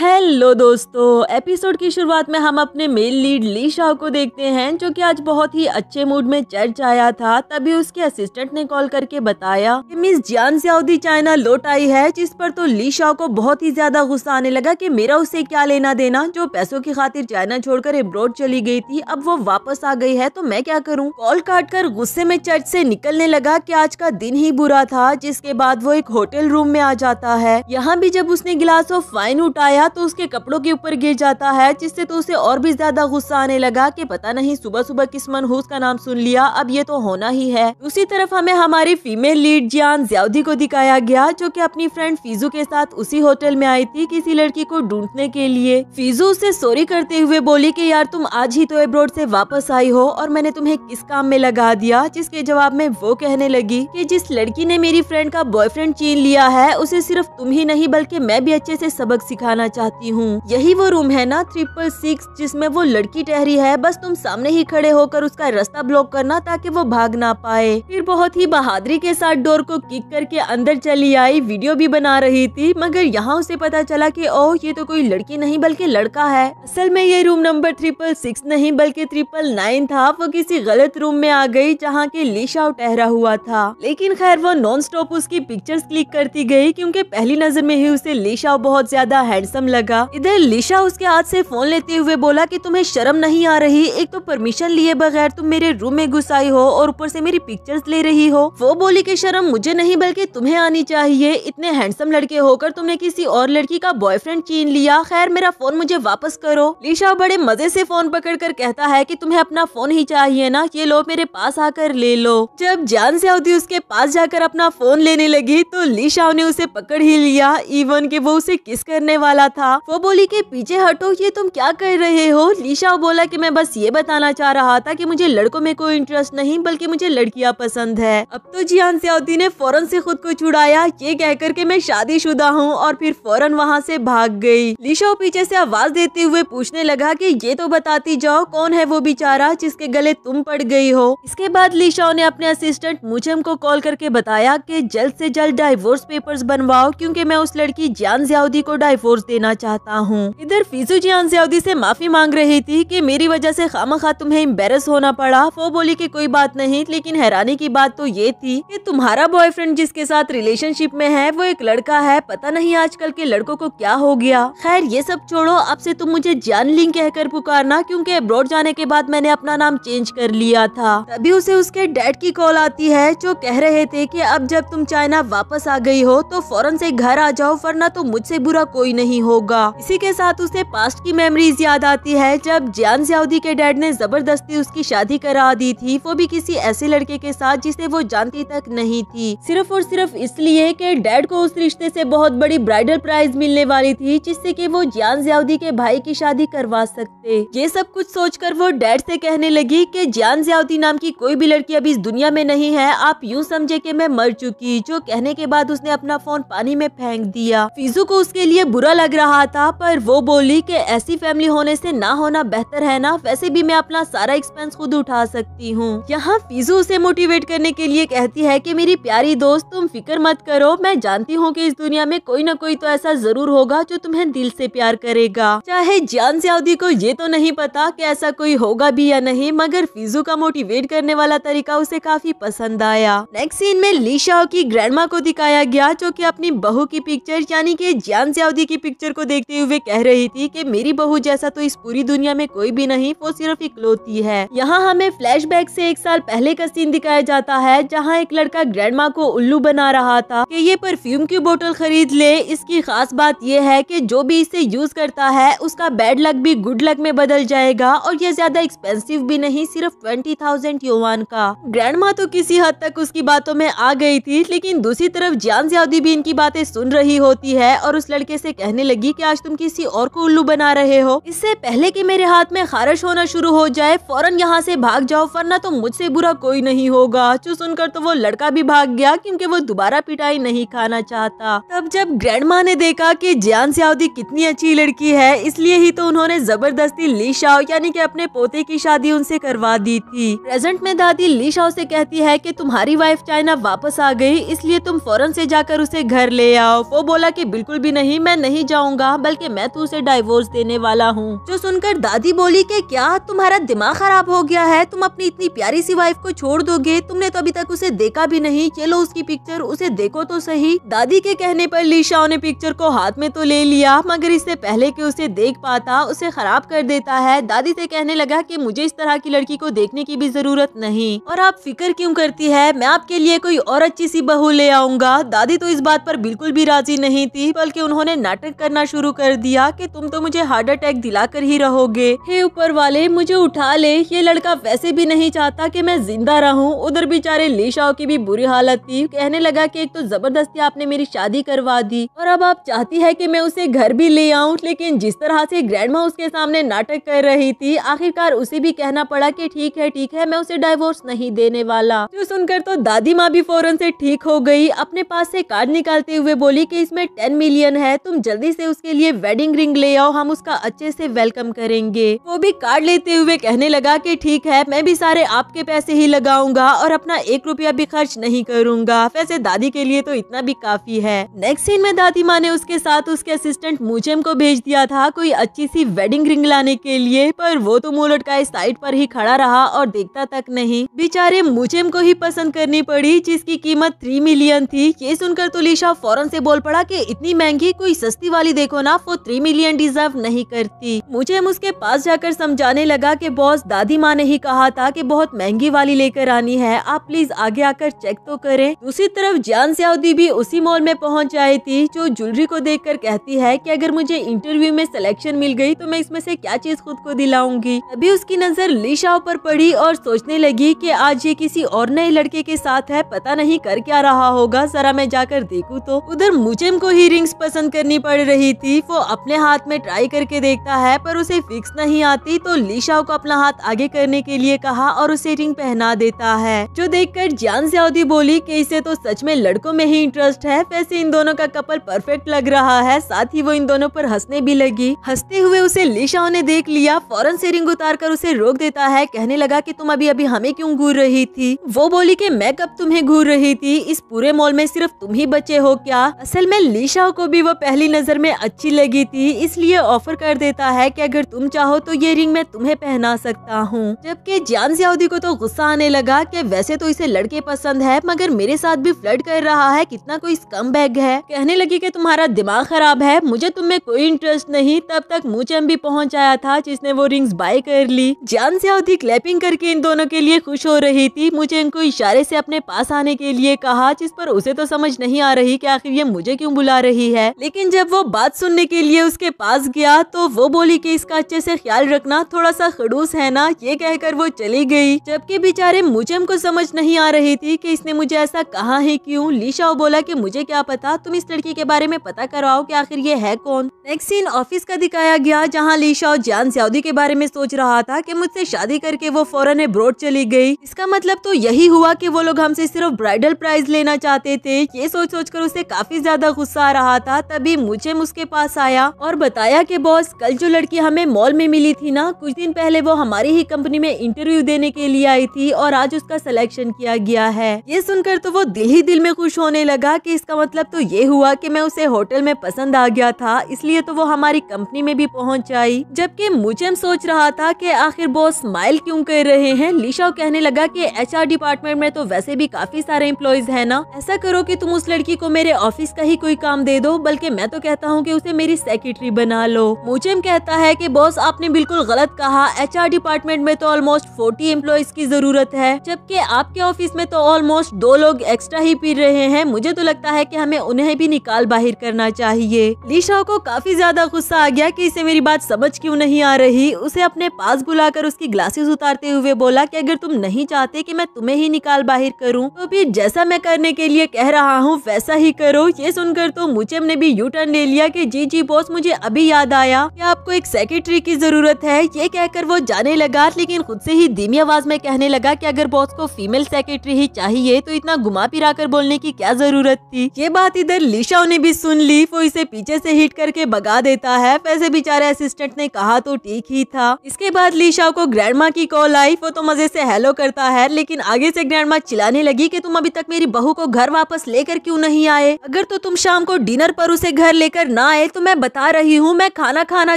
hello दोस्तों episode की शुरुआत में हम अपने मेल लीड ली शाह को देखते हैं जो कि आज बहुत ही अच्छे मूड में चर्च आया था तभी उसके असिस्टेंट ने कॉल करके बताया कि मिस जियान सियाउदी चाइना लौट आई है जिस पर तो ली शाह को बहुत ही ज्यादा गुस्सा आने लगा कि मेरा उसे क्या लेना देना जो पैसों की खातिर चाइना छोड़कर एब्रोड चली गई थी अब वो वापस आ गई है तो मैं क्या करूँ कॉल काट कर गुस्से में चर्च से निकलने लगा की आज का दिन ही बुरा था जिसके बाद वो एक होटल रूम में आ जाता है यहाँ भी जब उसने गिलास ऑफ वाइन उठाया आया तो उसके कपड़ों के ऊपर गिर जाता है जिससे तो उसे और भी ज्यादा गुस्सा आने लगा कि पता नहीं सुबह सुबह किस मनहूस का नाम सुन लिया अब ये तो होना ही है दूसरी तरफ हमें हमारी फीमेल लीड जियान ज्यादी को दिखाया गया जो की अपनी फ्रेंड फीजू के साथ उसी होटल में आई थी किसी लड़की को ढूंढने के लिए फीजू उसे सॉरी करते हुए बोली की यार तुम आज ही तो एब्रोड से वापस आई हो और मैंने तुम्हें किस काम में लगा दिया जिसके जवाब में वो कहने लगी कि जिस लड़की ने मेरी फ्रेंड का बॉयफ्रेंड छीन लिया है उसे सिर्फ तुम ही नहीं बल्कि मैं भी अच्छे से सबक सिखाना चाहती हूँ यही वो रूम है ना ट्रिपल सिक्स जिसमे वो लड़की ठहरी है बस तुम सामने ही खड़े होकर उसका रास्ता ब्लॉक करना ताकि वो भाग ना पाए फिर बहुत ही बहादुरी के साथ डोर को किक करके अंदर चली आई वीडियो भी बना रही थी मगर यहाँ उसे पता चला कि ओह ये तो कोई लड़की नहीं बल्कि लड़का है असल में ये रूम नंबर ट्रिपल सिक्स नहीं बल्कि ट्रिपल नाइन था वो किसी गलत रूम में आ गई जहाँ के लिशाव ठहरा हुआ था लेकिन खैर वो नॉन स्टॉप उसकी पिक्चर्स क्लिक करती गई क्योंकि पहली नजर में ही उसे लिशाव बहुत ज्यादा हैंडसम शर्म लगा इधर लिशा उसके हाथ से फोन लेते हुए बोला कि तुम्हें शर्म नहीं आ रही एक तो परमिशन लिए बगैर तुम मेरे रूम में घुस आई हो और ऊपर से मेरी पिक्चर्स ले रही हो वो बोली की शर्म मुझे नहीं बल्कि तुम्हें आनी चाहिए इतने हैंडसम लड़के होकर तुमने किसी और लड़की का बॉयफ्रेंड छीन लिया खैर मेरा फोन मुझे वापस करो लिशा बड़े मजे से फोन पकड़ कर कहता है कि तुम्हें अपना फोन ही चाहिए ना ये लो मेरे पास आकर ले लो जब जान से सऊदी उसके पास जाकर अपना फोन लेने लगी तो लिशा ने उसे पकड़ ही लिया इवन के वो उसे किस करने वाला था वो बोली कि पीछे हटो ये तुम क्या कर रहे हो लीशा बोला कि मैं बस ये बताना चाह रहा था कि मुझे लड़कों में कोई इंटरेस्ट नहीं बल्कि मुझे लड़कियां पसंद है अब तो जियान सियाउद्दीन ने फौरन से खुद को छुड़ाया ये कहकर के मैं शादी शुदा हूँ और फिर फौरन वहाँ से भाग गई लीशा पीछे से आवाज देते हुए पूछने लगा की ये तो बताती जाओ कौन है वो बेचारा जिसके गले तुम पड़ गयी हो इसके बाद लीशा ने अपने असिस्टेंट मुझम को कॉल करके बताया की जल्द ऐसी जल्द डाइवोर्स पेपर बनवाओ क्यूँकी मैं उस लड़की जान जियाउदी को डाइवोर्स देना देना चाहता हूँ इधर फिजू जियान जयादी से माफी मांग रही थी कि मेरी वजह से खामा खा तुम्हें एम्बेरस होना पड़ा वो बोली कि कोई बात नहीं लेकिन हैरानी की बात तो ये थी कि तुम्हारा बॉयफ्रेंड जिसके साथ रिलेशनशिप में है वो एक लड़का है पता नहीं आजकल के लड़कों को क्या हो गया खैर ये सब छोड़ो अब से तुम मुझे जान लिंग कहकर पुकारना क्योंकि अब्रॉड जाने के बाद मैंने अपना नाम चेंज कर लिया था तभी उसे उसके डैड की कॉल आती है जो कह रहे थे कि अब जब तुम चाइना वापस आ गई हो तो फौरन से घर आ जाओ वरना तो मुझसे बुरा कोई नहीं हो होगा इसी के साथ उसे पास्ट की मेमोरीज याद आती है जब जैन सियाउदी के डैड ने जबरदस्ती उसकी शादी करा दी थी वो भी किसी ऐसे लड़के के साथ जिसे वो जानती तक नहीं थी सिर्फ और सिर्फ इसलिए कि डैड को उस रिश्ते से बहुत बड़ी ब्राइडल प्राइज मिलने वाली थी जिससे कि वो जैन जयाउदी के भाई की शादी करवा सकते ये सब कुछ कर वो डैड से कहने लगी कि जैन जयाउदी नाम की कोई भी लड़की अभी इस दुनिया में नहीं है आप यूँ समझे की मैं मर चुकी जो कहने के बाद उसने अपना फोन पानी में फेंक दिया फिजू को उसके लिए बुरा लग रहा रहा था पर वो बोली कि ऐसी फैमिली होने से ना होना बेहतर है ना वैसे भी मैं अपना सारा एक्सपेंस खुद उठा सकती हूँ यहाँ फिजू उसे मोटिवेट करने के लिए कहती है की मेरी प्यारी दोस्त तुम फिक्र मत करो मैं जानती हूँ की इस दुनिया में कोई ना कोई तो ऐसा जरूर होगा जो तुम्हें दिल से प्यार करेगा चाहे जान सयाउदी को ये तो नहीं पता की ऐसा कोई होगा भी या नहीं मगर फिजू का मोटिवेट करने वाला तरीका उसे काफी पसंद आया नेक्स्ट सीन में लीशाओ की ग्रैंडमा को दिखाया गया जो की अपनी बहू की पिक्चर यानी की जान सयाउदी की पिक्चर पिक्चर को देखते हुए कह रही थी कि मेरी बहू जैसा तो इस पूरी दुनिया में कोई भी नहीं वो सिर्फ इकलौती है यहाँ हमें फ्लैशबैक से एक साल पहले का सीन दिखाया जाता है जहाँ एक लड़का ग्रैंड को उल्लू बना रहा था कि ये परफ्यूम की बोतल खरीद ले इसकी खास बात यह है कि जो भी इसे यूज करता है उसका बैड लक भी गुड लक में बदल जाएगा और ये ज्यादा एक्सपेंसिव भी नहीं सिर्फ ट्वेंटी थाउजेंड योवान का ग्रैंड तो किसी हद तक उसकी बातों में आ गई थी लेकिन दूसरी तरफ जियान ज्यादी भी इनकी बातें सुन रही होती है और उस लड़के से कहने लगी कि आज तुम किसी और को उल्लू बना रहे हो इससे पहले कि मेरे हाथ में खारिश होना शुरू हो जाए फौरन यहाँ से भाग जाओ वरना तो मुझसे बुरा कोई नहीं होगा जो सुनकर तो वो लड़का भी भाग गया क्योंकि वो दोबारा पिटाई नहीं खाना चाहता तब जब ग्रैंड ने देखा कि जियान सियाउदी कितनी अच्छी लड़की है इसलिए ही तो उन्होंने जबरदस्ती ली शाओ यानी कि अपने पोते की शादी उनसे करवा दी थी प्रेजेंट में दादी ली शाओ से कहती है कि तुम्हारी वाइफ चाइना वापस आ गई इसलिए तुम फौरन से जाकर उसे घर ले आओ वो बोला कि बिल्कुल भी नहीं मैं नहीं जाऊँ जाऊंगा बल्कि मैं तो उसे डाइवोर्स देने वाला हूँ जो सुनकर दादी बोली कि क्या तुम्हारा दिमाग खराब हो गया है तुम अपनी इतनी प्यारी सी वाइफ को छोड़ दोगे तुमने तो अभी तक उसे देखा भी नहीं ये लो उसकी पिक्चर उसे देखो तो सही दादी के कहने पर लीशाओ ने पिक्चर को हाथ में तो ले लिया मगर इससे पहले की उसे देख पाता उसे खराब कर देता है दादी से कहने लगा की मुझे इस तरह की लड़की को देखने की भी जरूरत नहीं और आप फिक्र क्यूँ करती है मैं आपके लिए कोई और अच्छी सी बहू ले आऊंगा दादी तो इस बात पर बिल्कुल भी राजी नहीं थी बल्कि उन्होंने नाटक करने करना शुरू कर दिया कि तुम तो मुझे हार्ट अटैक दिला कर ही रहोगे हे ऊपर वाले मुझे उठा ले ये लड़का वैसे भी नहीं चाहता कि मैं जिंदा रहूं उधर बेचारे लीशाओ की भी बुरी हालत थी कहने लगा कि एक तो जबरदस्ती आपने मेरी शादी करवा दी और अब आप चाहती है की मैं उसे घर भी ले आऊँ लेकिन जिस तरह से ग्रैंड उसके सामने नाटक कर रही थी आखिरकार उसे भी कहना पड़ा की ठीक है ठीक है मैं उसे डाइवोर्स नहीं देने वाला जो सुनकर तो दादी माँ भी फौरन ऐसी ठीक हो गयी अपने पास ऐसी कार्ड निकालते हुए बोली की इसमें टेन मिलियन है तुम जल्दी से से उसके लिए वेडिंग रिंग ले आओ हम उसका अच्छे से वेलकम करेंगे वो भी कार्ड लेते हुए कहने लगा की ठीक है मैं भी सारे आपके पैसे ही लगाऊंगा और अपना एक रुपया भी खर्च नहीं करूंगा वैसे दादी के लिए तो इतना भी काफी है नेक्स्ट सीन में दादी माँ ने उसके साथ उसके असिस्टेंट मुचेम को भेज दिया था कोई अच्छी सी वेडिंग रिंग लाने के लिए पर वो तो मुंह लटकाए साइड पर ही खड़ा रहा और देखता तक नहीं बेचारे मुचेम को ही पसंद करनी पड़ी जिसकी कीमत थ्री मिलियन थी ये सुनकर तो लीशा फौरन से बोल पड़ा कि इतनी महंगी कोई सस्ती वाली देखो ना वो थ्री मिलियन डिजर्व नहीं करती मुझे उसके पास जाकर समझाने लगा कि बॉस दादी माँ ने ही कहा था कि बहुत महंगी वाली लेकर आनी है आप प्लीज आगे आकर चेक तो करें दूसरी तरफ जान सयाउदी भी उसी मॉल में पहुँच आई थी जो ज्वेलरी को कर कहती है की अगर मुझे इंटरव्यू में सिलेक्शन मिल गई तो मैं इसमें ऐसी क्या चीज खुद को दिलाऊंगी अभी उसकी नजर लिशा पर पड़ी और सोचने लगी की आज ये किसी और नए लड़के के साथ है पता नहीं कर क्या रहा होगा जरा मैं जाकर देखूँ तो उधर मुझे को ही रिंग्स पसंद करनी पड़ रही रही थी वो अपने हाथ में ट्राई करके देखता है पर उसे फिक्स नहीं आती तो लीशाओ को अपना हाथ आगे करने के लिए कहा और उसे रिंग पहना देता है जो देखकर जान ज्यादी बोली कि इसे तो सच में लड़कों में ही इंटरेस्ट है वैसे इन दोनों का कपल परफेक्ट लग रहा है साथ ही वो इन दोनों पर हंसने भी लगी हंसते हुए उसे लीशाओ ने देख लिया फौरन से रिंग उतार कर उसे रोक देता है कहने लगा की तुम अभी अभी हमें क्यूँ घूर रही थी वो बोली की मैं कब तुम्हें घूर रही थी इस पूरे मॉल में सिर्फ तुम ही बचे हो क्या असल में लीशाओ को भी वो पहली नजर में अच्छी लगी थी इसलिए ऑफर कर देता है कि अगर तुम चाहो तो ये रिंग मैं तुम्हें पहना सकता हूँ जबकि जान सियाउदी को तो गुस्सा आने लगा कि वैसे तो इसे लड़के पसंद है मगर मेरे साथ भी फ्लड कर रहा है कितना कोई कम बैग है कहने लगी कि तुम्हारा दिमाग खराब है मुझे तुम में कोई इंटरेस्ट नहीं तब तक मुचम भी पहुंच आया था जिसने वो रिंग्स बाय कर ली जान सियाउदी क्लैपिंग करके इन दोनों के लिए खुश हो रही थी मुझे इनको इशारे से अपने पास आने के लिए कहा जिस पर उसे तो समझ नहीं आ रही कि आखिर ये मुझे क्यों बुला रही है लेकिन जब वो बात बात सुनने के लिए उसके पास गया तो वो बोली कि इसका अच्छे से ख्याल रखना थोड़ा सा खड़ूस है ना ये कहकर वो चली गई जबकि बेचारे मुझे हमको समझ नहीं आ रही थी कि इसने मुझे ऐसा कहा है क्यों लीशाओ बोला कि मुझे क्या पता तुम इस लड़की के बारे में पता करवाओ कि आखिर ये है कौन नेक्स्ट सीन ऑफिस का दिखाया गया जहाँ और जान सऊदी के बारे में सोच रहा था की मुझसे शादी करके वो फौरन अब्रोड चली गयी इसका मतलब तो यही हुआ की वो लोग हमसे सिर्फ ब्राइडल प्राइज लेना चाहते थे ये सोच सोच कर उसे काफी ज्यादा गुस्सा आ रहा था तभी मुझे उसके पास आया और बताया कि बॉस कल जो लड़की हमें मॉल में मिली थी ना कुछ दिन पहले वो हमारी ही कंपनी में इंटरव्यू देने के लिए आई थी और आज उसका सिलेक्शन किया गया है ये सुनकर तो वो दिल ही दिल में खुश होने लगा की इसका मतलब तो ये हुआ की मैं उसे होटल में पसंद आ गया था इसलिए तो वो हमारी कंपनी में भी पहुँच आई जबकि मुझे सोच रहा था की आखिर बॉस स्माइल क्यूँ कर रहे हैं लिशा कहने लगा एच आर डिपार्टमेंट में तो वैसे भी काफी सारे एम्प्लॉयज है ना ऐसा करो कि तुम उस लड़की को मेरे ऑफिस का ही कोई काम दे दो बल्कि मैं तो कहता हूँ हूँ कि उसे मेरी सेक्रेटरी बना लो मुचेम कहता है कि बॉस आपने बिल्कुल गलत कहा एच डिपार्टमेंट में तो ऑलमोस्ट फोर्टी एम्प्लॉज की जरूरत है जबकि आपके ऑफिस में तो ऑलमोस्ट दो लोग एक्स्ट्रा ही पी रहे हैं मुझे तो लगता है की हमें उन्हें भी निकाल बाहर करना चाहिए लीशा को काफी ज्यादा गुस्सा आ गया की इसे मेरी बात समझ क्यूँ नहीं आ रही उसे अपने पास बुलाकर उसकी ग्लासेस उतारते हुए बोला की अगर तुम नहीं चाहते की मैं तुम्हें ही निकाल बाहर करूँ तो भी जैसा मैं करने के लिए कह रहा हूँ वैसा ही करो ये सुनकर तो मुचेम ने भी यू टर्न ले लिया किया कि जी जी बॉस मुझे अभी याद आया कि आपको एक सेक्रेटरी की जरूरत है ये कहकर वो जाने लगा लेकिन खुद से ही धीमी आवाज में कहने लगा कि अगर बॉस को फीमेल सेक्रेटरी ही चाहिए तो इतना घुमा फिरा कर बोलने की क्या जरूरत थी ये बात इधर लिशाओ ने भी सुन ली वो इसे पीछे ऐसी हिट करके भगा देता है वैसे बेचारे असिस्टेंट ने कहा तो ठीक ही था इसके बाद लिशाओ को ग्रैंड की कॉल आई वो तो मजे से हेलो करता है लेकिन आगे ऐसी ग्रैंड चिल्लाने लगी की तुम अभी तक मेरी बहू को घर वापस लेकर क्यूँ नहीं आए अगर तो तुम शाम को डिनर पर उसे घर लेकर ना आए तो मैं बता रही हूँ मैं खाना खाना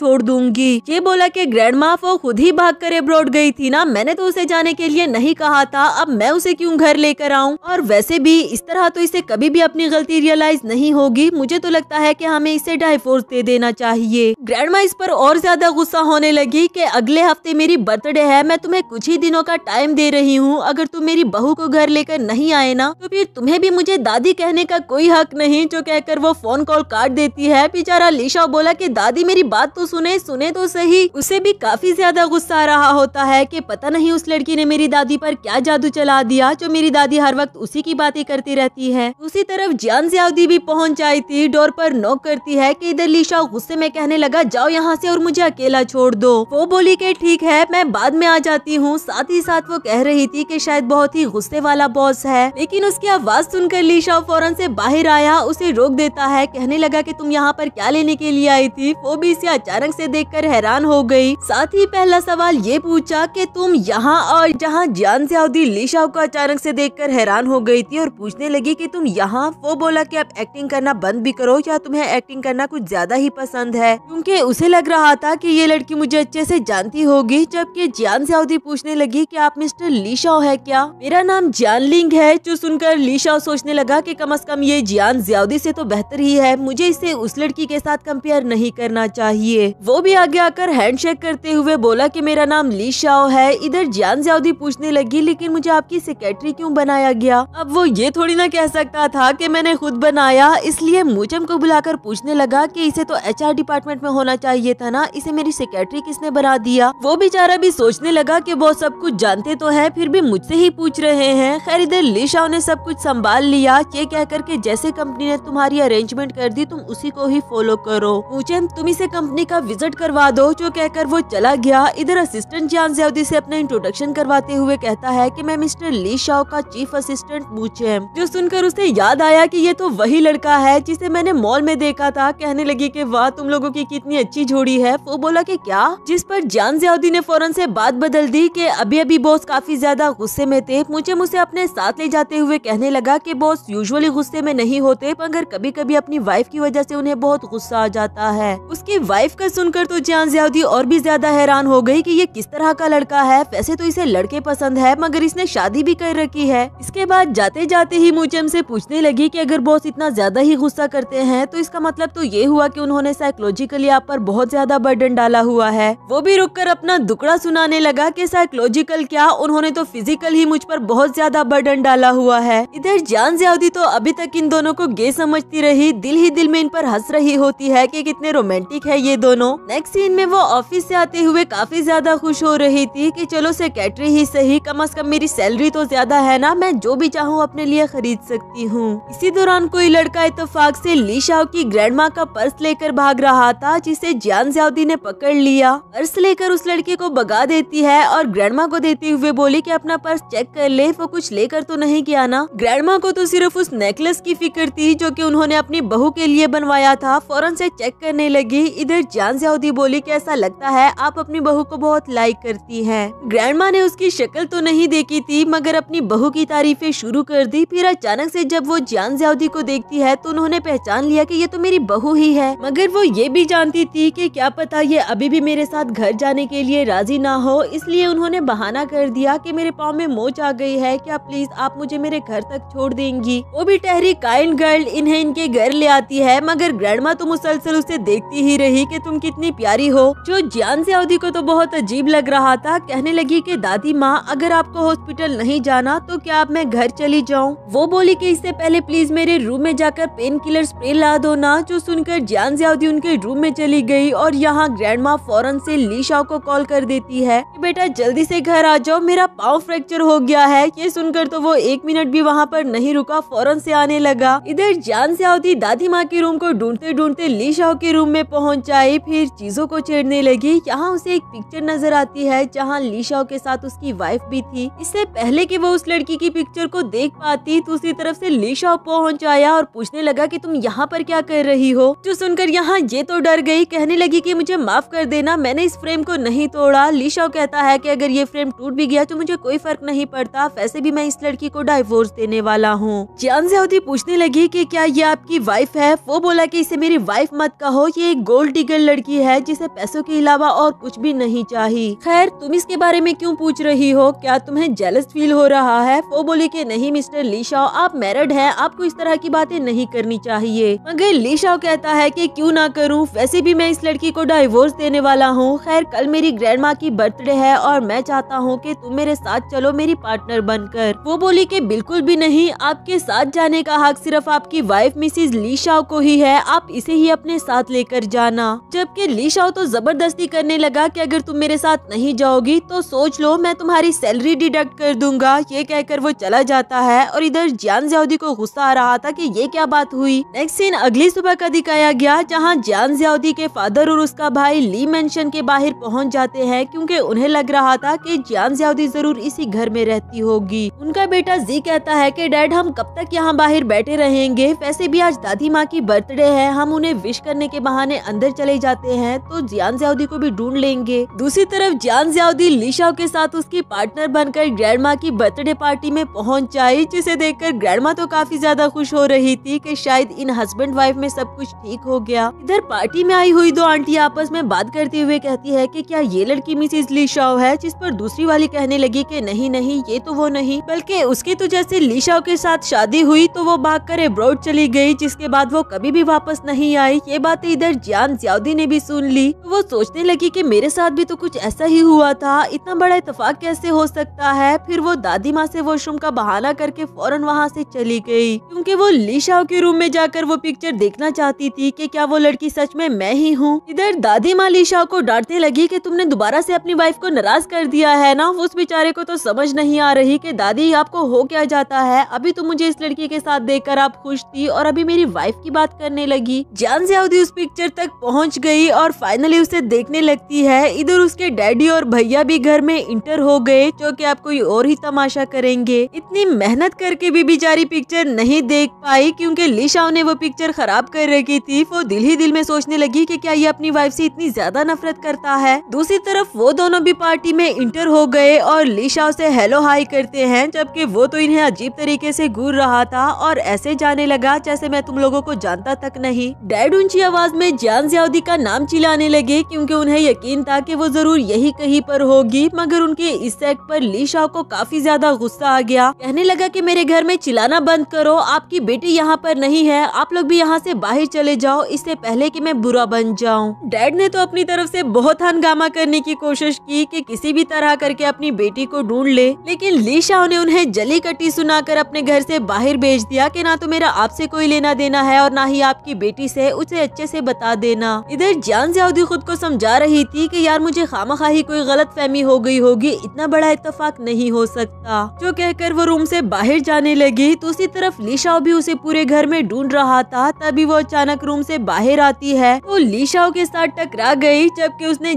छोड़ दूंगी ये बोला की ग्रैंड माँ वो खुद ही भाग कर एब्रोड गई थी ना मैंने तो उसे जाने के लिए नहीं कहा था अब मैं उसे क्यों घर लेकर आऊँ और वैसे भी इस तरह तो इसे कभी भी अपनी गलती रियलाइज नहीं होगी मुझे तो लगता है की हमें इसे डाइवोर्स दे देना चाहिए ग्रैंड इस पर और ज्यादा गुस्सा होने लगी की अगले हफ्ते मेरी बर्थडे है मैं तुम्हें कुछ ही दिनों का टाइम दे रही हूँ अगर तुम मेरी बहू को घर लेकर नहीं आए ना तो फिर तुम्हें भी मुझे दादी कहने का कोई हक नहीं जो कहकर वो फोन कॉल काट देती है है बेचारा लीशा बोला कि दादी मेरी बात तो सुने सुने तो सही उसे भी काफी ज्यादा गुस्सा आ रहा होता है कि पता नहीं उस लड़की ने मेरी दादी पर क्या जादू चला दिया जो मेरी दादी हर वक्त उसी की बातें करती रहती है उसी तरफ जान ज्यादी भी पहुंच आई थी डोर पर नोक करती है कि इधर लीशा गुस्से में कहने लगा जाओ यहाँ से और मुझे अकेला छोड़ दो वो बोली के ठीक है मैं बाद में आ जाती हूँ साथ ही साथ वो कह रही थी की शायद बहुत ही गुस्से वाला बॉस है लेकिन उसकी आवाज सुनकर लीशा फौरन से बाहर आया उसे रोक देता है कहने लगा की तुम यहाँ यहाँ पर क्या लेने के लिए आई थी वो भी इसे अचानक से देखकर हैरान हो गई साथ ही पहला सवाल ये पूछा कि तुम यहाँ और जहाँ जान सयाउदी लीशा को अचानक से देखकर हैरान हो गई थी और पूछने लगी कि तुम यहाँ वो बोला कि आप एक्टिंग करना बंद भी करो या तुम्हें एक्टिंग करना कुछ ज्यादा ही पसंद है क्योंकि उसे लग रहा था कि ये लड़की मुझे अच्छे से जानती होगी जबकि जान सयाउदी पूछने लगी कि आप मिस्टर लीशाओ है क्या मेरा नाम जान लिंग है जो सुनकर लीशाओ सोचने लगा कि कम अज कम ये जियान ज्यादी से तो बेहतर ही है मुझे इसे उस लड़की के साथ कंपेयर नहीं करना चाहिए वो भी आगे आकर हैंडशेक करते हुए बोला की मेरा नाम ली शाओ है इधर जान ज्यादी पूछने लगी लेकिन मुझे आपकी सेक्रेटरी क्यों बनाया गया अब वो ये थोड़ी ना कह सकता था की मैंने खुद बनाया इसलिए मुचम को बुलाकर पूछने लगा की इसे तो एच डिपार्टमेंट में होना चाहिए था ना इसे मेरी सेक्रेटरी किसने बना दिया वो बेचारा भी सोचने लगा की वो सब कुछ जानते तो है फिर भी मुझसे ही पूछ रहे हैं खैर इधर लिशाओ ने सब कुछ संभाल लिया ये कह करके जैसे कंपनी ने तुम्हारी अरेंजमेंट कर दी तुम उसी को ही फॉलो करो पूछे तुम इसे कंपनी का विजिट करवा दो जो कहकर वो चला गया इधर असिस्टेंट जान जयादी ऐसी अपना इंट्रोडक्शन करवाते हुए कहता है की मैं मिस्टर ली शाह का चीफ असिस्टेंट पूछे जो सुनकर उसे याद आया की ये तो वही लड़का है जिसे मैंने मॉल में देखा था कहने लगी की वाह तुम लोगों की कितनी अच्छी जोड़ी है वो बोला की क्या जिस पर जान जयादी ने फौरन ऐसी बात बदल दी की अभी अभी बॉस काफी ज्यादा गुस्से में थे मुझे मुझे अपने साथ ले जाते हुए कहने लगा कि बॉस यूजुअली गुस्से में नहीं होते मगर कभी कभी अपनी वाइफ की वजह से उन्हें उन्हें बहुत गुस्सा आ जाता है उसकी वाइफ का सुनकर तो जान ज्यादी और भी ज्यादा हैरान हो गई कि ये किस तरह का लड़का है वैसे तो इसे लड़के पसंद है मगर इसने शादी भी कर रखी है इसके बाद जाते जाते ही मुझे हमसे पूछने लगी की अगर बॉस इतना ज्यादा ही गुस्सा करते हैं तो इसका मतलब तो ये हुआ की उन्होंने साइकोलॉजिकली आप पर बहुत ज्यादा बर्डन डाला हुआ है वो भी रुक अपना दुकड़ा सुनाने लगा की साइकोलॉजिकल क्या उन्होंने तो फिजिकल ही मुझ पर बहुत ज्यादा बर्डन डाला हुआ है इधर जान ज्यादी तो अभी तक इन दोनों को गे समझती रही दिल ही दिल में इन पर हंस रही होती है कि कितने रोमांटिक है ये दोनों नेक्स्ट सीन में वो ऑफिस से आते हुए काफी ज्यादा खुश हो रही थी कि चलो सेक्रेटरी ही सही कम अज कम मेरी सैलरी तो ज्यादा है ना मैं जो भी चाहूँ अपने लिए खरीद सकती हूँ इसी दौरान कोई लड़का इतफाक से लीशाओ की ग्रैंड का पर्स लेकर भाग रहा था जिसे ज्ञान ज्यादी ने पकड़ लिया पर्स लेकर उस लड़के को बगा देती है और ग्रैंड को देते हुए बोली की अपना पर्स चेक कर ले वो कुछ लेकर तो नहीं किया ना ग्रैंड को तो सिर्फ उस नेकलेस की फिक्र थी जो की उन्होंने अपनी बहू के लिए बनवाया आया था फौरन से चेक करने लगी इधर जान जाऊदी बोली कैसा ऐसा लगता है आप अपनी बहू को बहुत लाइक करती हैं ग्रैंड ने उसकी शक्ल तो नहीं देखी थी मगर अपनी बहू की तारीफें शुरू कर दी फिर अचानक से जब वो जान जाऊदी को देखती है तो उन्होंने पहचान लिया की ये तो मेरी बहू ही है मगर वो ये भी जानती थी कि क्या पता ये अभी भी मेरे साथ घर जाने के लिए राजी ना हो इसलिए उन्होंने बहाना कर दिया कि मेरे पाँव में मोच आ गई है क्या प्लीज आप मुझे मेरे घर तक छोड़ देंगी वो भी टहरी काइंड गर्ल इन्हें इनके घर ले आती है मगर ग्रैंडमा तो मुसलसल उसे देखती ही रही कि तुम कितनी प्यारी हो जो ज्ञान अवधि को तो बहुत अजीब लग रहा था कहने लगी कि दादी माँ अगर आपको हॉस्पिटल नहीं जाना तो क्या आप मैं घर चली जाऊँ वो बोली कि इससे पहले प्लीज मेरे रूम में जाकर पेन किलर स्प्रे ला दो ना जो सुनकर ज्ञान अवधि उनके रूम में चली गयी और यहाँ ग्रैंड माँ फौरन ऐसी लीशा को कॉल कर देती है की बेटा जल्दी ऐसी घर आ जाओ मेरा पाँव फ्रैक्चर हो गया है ये सुनकर तो वो एक मिनट भी वहाँ पर नहीं रुका फौरन ऐसी आने लगा इधर ज्ञान सऊदी दादी माँ के रूम को ढूंढते ढूंढते लीशाओ के रूम में पहुंच आई फिर चीजों को छेड़ने लगी यहाँ उसे एक पिक्चर नजर आती है जहाँ लीशाओ के साथ उसकी वाइफ भी थी इससे पहले कि वो उस लड़की की पिक्चर को देख पाती दूसरी तो तरफ से लीशा पहुंच आया और पूछने लगा कि तुम यहाँ पर क्या कर रही हो जो सुनकर यहाँ ये तो डर गई कहने लगी की मुझे माफ कर देना मैंने इस फ्रेम को नहीं तोड़ा लीशा कहता है की अगर ये फ्रेम टूट भी गया तो मुझे कोई फर्क नहीं पड़ता वैसे भी मैं इस लड़की को डाइवोर्स देने वाला हूँ जान से पूछने लगी की क्या ये आपकी वाइफ है वो बोला की कि इसे मेरी वाइफ मत कहो ये एक गोल्ड डिगर लड़की है जिसे पैसों के अलावा और कुछ भी नहीं चाहिए खैर तुम इसके बारे में क्यों पूछ रही हो क्या तुम्हें जेलस फील हो रहा है वो बोली की नहीं मिस्टर लीशाओ आप मैरिड है आपको इस तरह की बातें नहीं करनी चाहिए मगर लीशाओ कहता है की क्यूँ ना करूँ वैसे भी मैं इस लड़की को डाइवोर्स देने वाला हूँ खैर कल मेरी ग्रैंड की बर्थडे है और मैं चाहता हूँ की तुम मेरे साथ चलो मेरी पार्टनर बनकर वो बोली की बिल्कुल भी नहीं आपके साथ जाने का हक सिर्फ आपकी वाइफ मिसिज लीशाओ को ही है आप इसे ही अपने साथ लेकर जाना जबकि लीशाओ तो जबरदस्ती करने लगा कि अगर तुम मेरे साथ नहीं जाओगी तो सोच लो मैं तुम्हारी सैलरी डिडक्ट कर दूंगा ये कहकर वो चला जाता है और इधर ज्ञान ज्यादी को गुस्सा आ रहा था की ये क्या बात हुई नेक्स्ट सीन अगली सुबह का दिखाया गया जहाँ ज्ञान ज्यादी के फादर और उसका भाई ली मैंशन के बाहर पहुँच जाते हैं क्यूँकी उन्हें लग रहा था की ज्ञान ज्यादी जरूर इसी घर में रहती होगी उनका बेटा जी कहता है की डैड हम कब तक यहाँ बाहर बैठे रहेंगे वैसे भी आज दादी माँ की बर्थडे है है हम उन्हें विश करने के बहाने अंदर चले जाते हैं तो जियान जियाउदी को भी ढूंढ लेंगे दूसरी तरफ जियान जियाउदी लिशाओ के साथ उसकी पार्टनर बनकर ग्रैंड की बर्थडे पार्टी में पहुंच जाए जिसे देखकर ग्रैंड तो काफी ज्यादा खुश हो रही थी की शायद इन हस्बैंड वाइफ में सब कुछ ठीक हो गया इधर पार्टी में आई हुई दो आंटी आपस में बात करते हुए कहती है की क्या ये लड़की मिसिज लीशाओ है जिस पर दूसरी वाली कहने लगी की नहीं नहीं ये तो वो नहीं बल्कि उसके तो जैसे लीशाओ के साथ शादी हुई तो वो भाग कर अब्रॉड चली गई जिसके बाद वो कभी भी वापस नहीं आई ये बातें इधर जान ज्यादी ने भी सुन ली तो वो सोचने लगी कि मेरे साथ भी तो कुछ ऐसा ही हुआ था इतना बड़ा इतफाक कैसे हो सकता है फिर वो दादी माँ से वॉशरूम का बहाना करके फौरन वहाँ से चली गई क्योंकि वो लीशाओ के रूम में जाकर वो पिक्चर देखना चाहती थी कि क्या वो लड़की सच में मैं ही हूँ इधर दादी माँ लीशाओ को डांटने लगी कि तुमने दोबारा से अपनी वाइफ को नाराज कर दिया है ना उस बेचारे को तो समझ नहीं आ रही कि दादी आपको हो क्या जाता है अभी तो मुझे इस लड़की के साथ देखकर आप खुश थी और अभी मेरी वाइफ की बात करने लगी जान सयाउदी उस पिक्चर तक पहुंच गई और फाइनली उसे देखने लगती है इधर उसके डैडी और भैया भी घर में इंटर हो गए जो कि आप कोई और ही तमाशा करेंगे इतनी मेहनत करके भी बिचारी पिक्चर नहीं देख पाई क्योंकि लिशाओ ने वो पिक्चर खराब कर रखी थी वो दिल ही दिल में सोचने लगी की क्या ये अपनी वाइफ से इतनी ज्यादा नफरत करता है दूसरी तरफ वो दोनों भी पार्टी में इंटर हो गए और लिशाओ से हेलो हाई करते हैं जबकि वो तो इन्हें अजीब तरीके से घूर रहा था और ऐसे जाने लगा जैसे मैं तुम लोगों को जानता तक नहीं डैड ऊंची आवाज में जान जियाउदी का नाम चिल्लाने लगे क्योंकि उन्हें यकीन था कि वो जरूर यही कहीं पर होगी मगर उनके इस एक्ट पर ली शाह को काफी ज्यादा गुस्सा आ गया कहने लगा कि मेरे घर में चिल्लाना बंद करो आपकी बेटी यहाँ पर नहीं है आप लोग भी यहाँ से बाहर चले जाओ इससे पहले की मैं बुरा बन जाऊँ डैड ने तो अपनी तरफ ऐसी बहुत हंगामा करने की कोशिश की कि किसी भी तरह करके अपनी बेटी को ढूंढ ले लेकिन ली शाह ने उन्हें जली कटी सुना अपने घर ऐसी बाहर भेज दिया की ना तो मेरा आपसे कोई लेना देना है और ना ही आपकी आपकी बेटी से है उसे अच्छे से बता देना इधर जान जयाउदी खुद को समझा रही थी कि यार मुझे खामा खाही कोई गलत फहमी हो गई होगी इतना बड़ा इतफाक नहीं हो सकता जो कहकर वो रूम से बाहर जाने लगी तो उसी तरफ लीशाओ भी उसे पूरे घर में ढूंढ रहा था तभी वो अचानक रूम से बाहर आती है वो लीशाओ के साथ टकरा गई जबकि उसने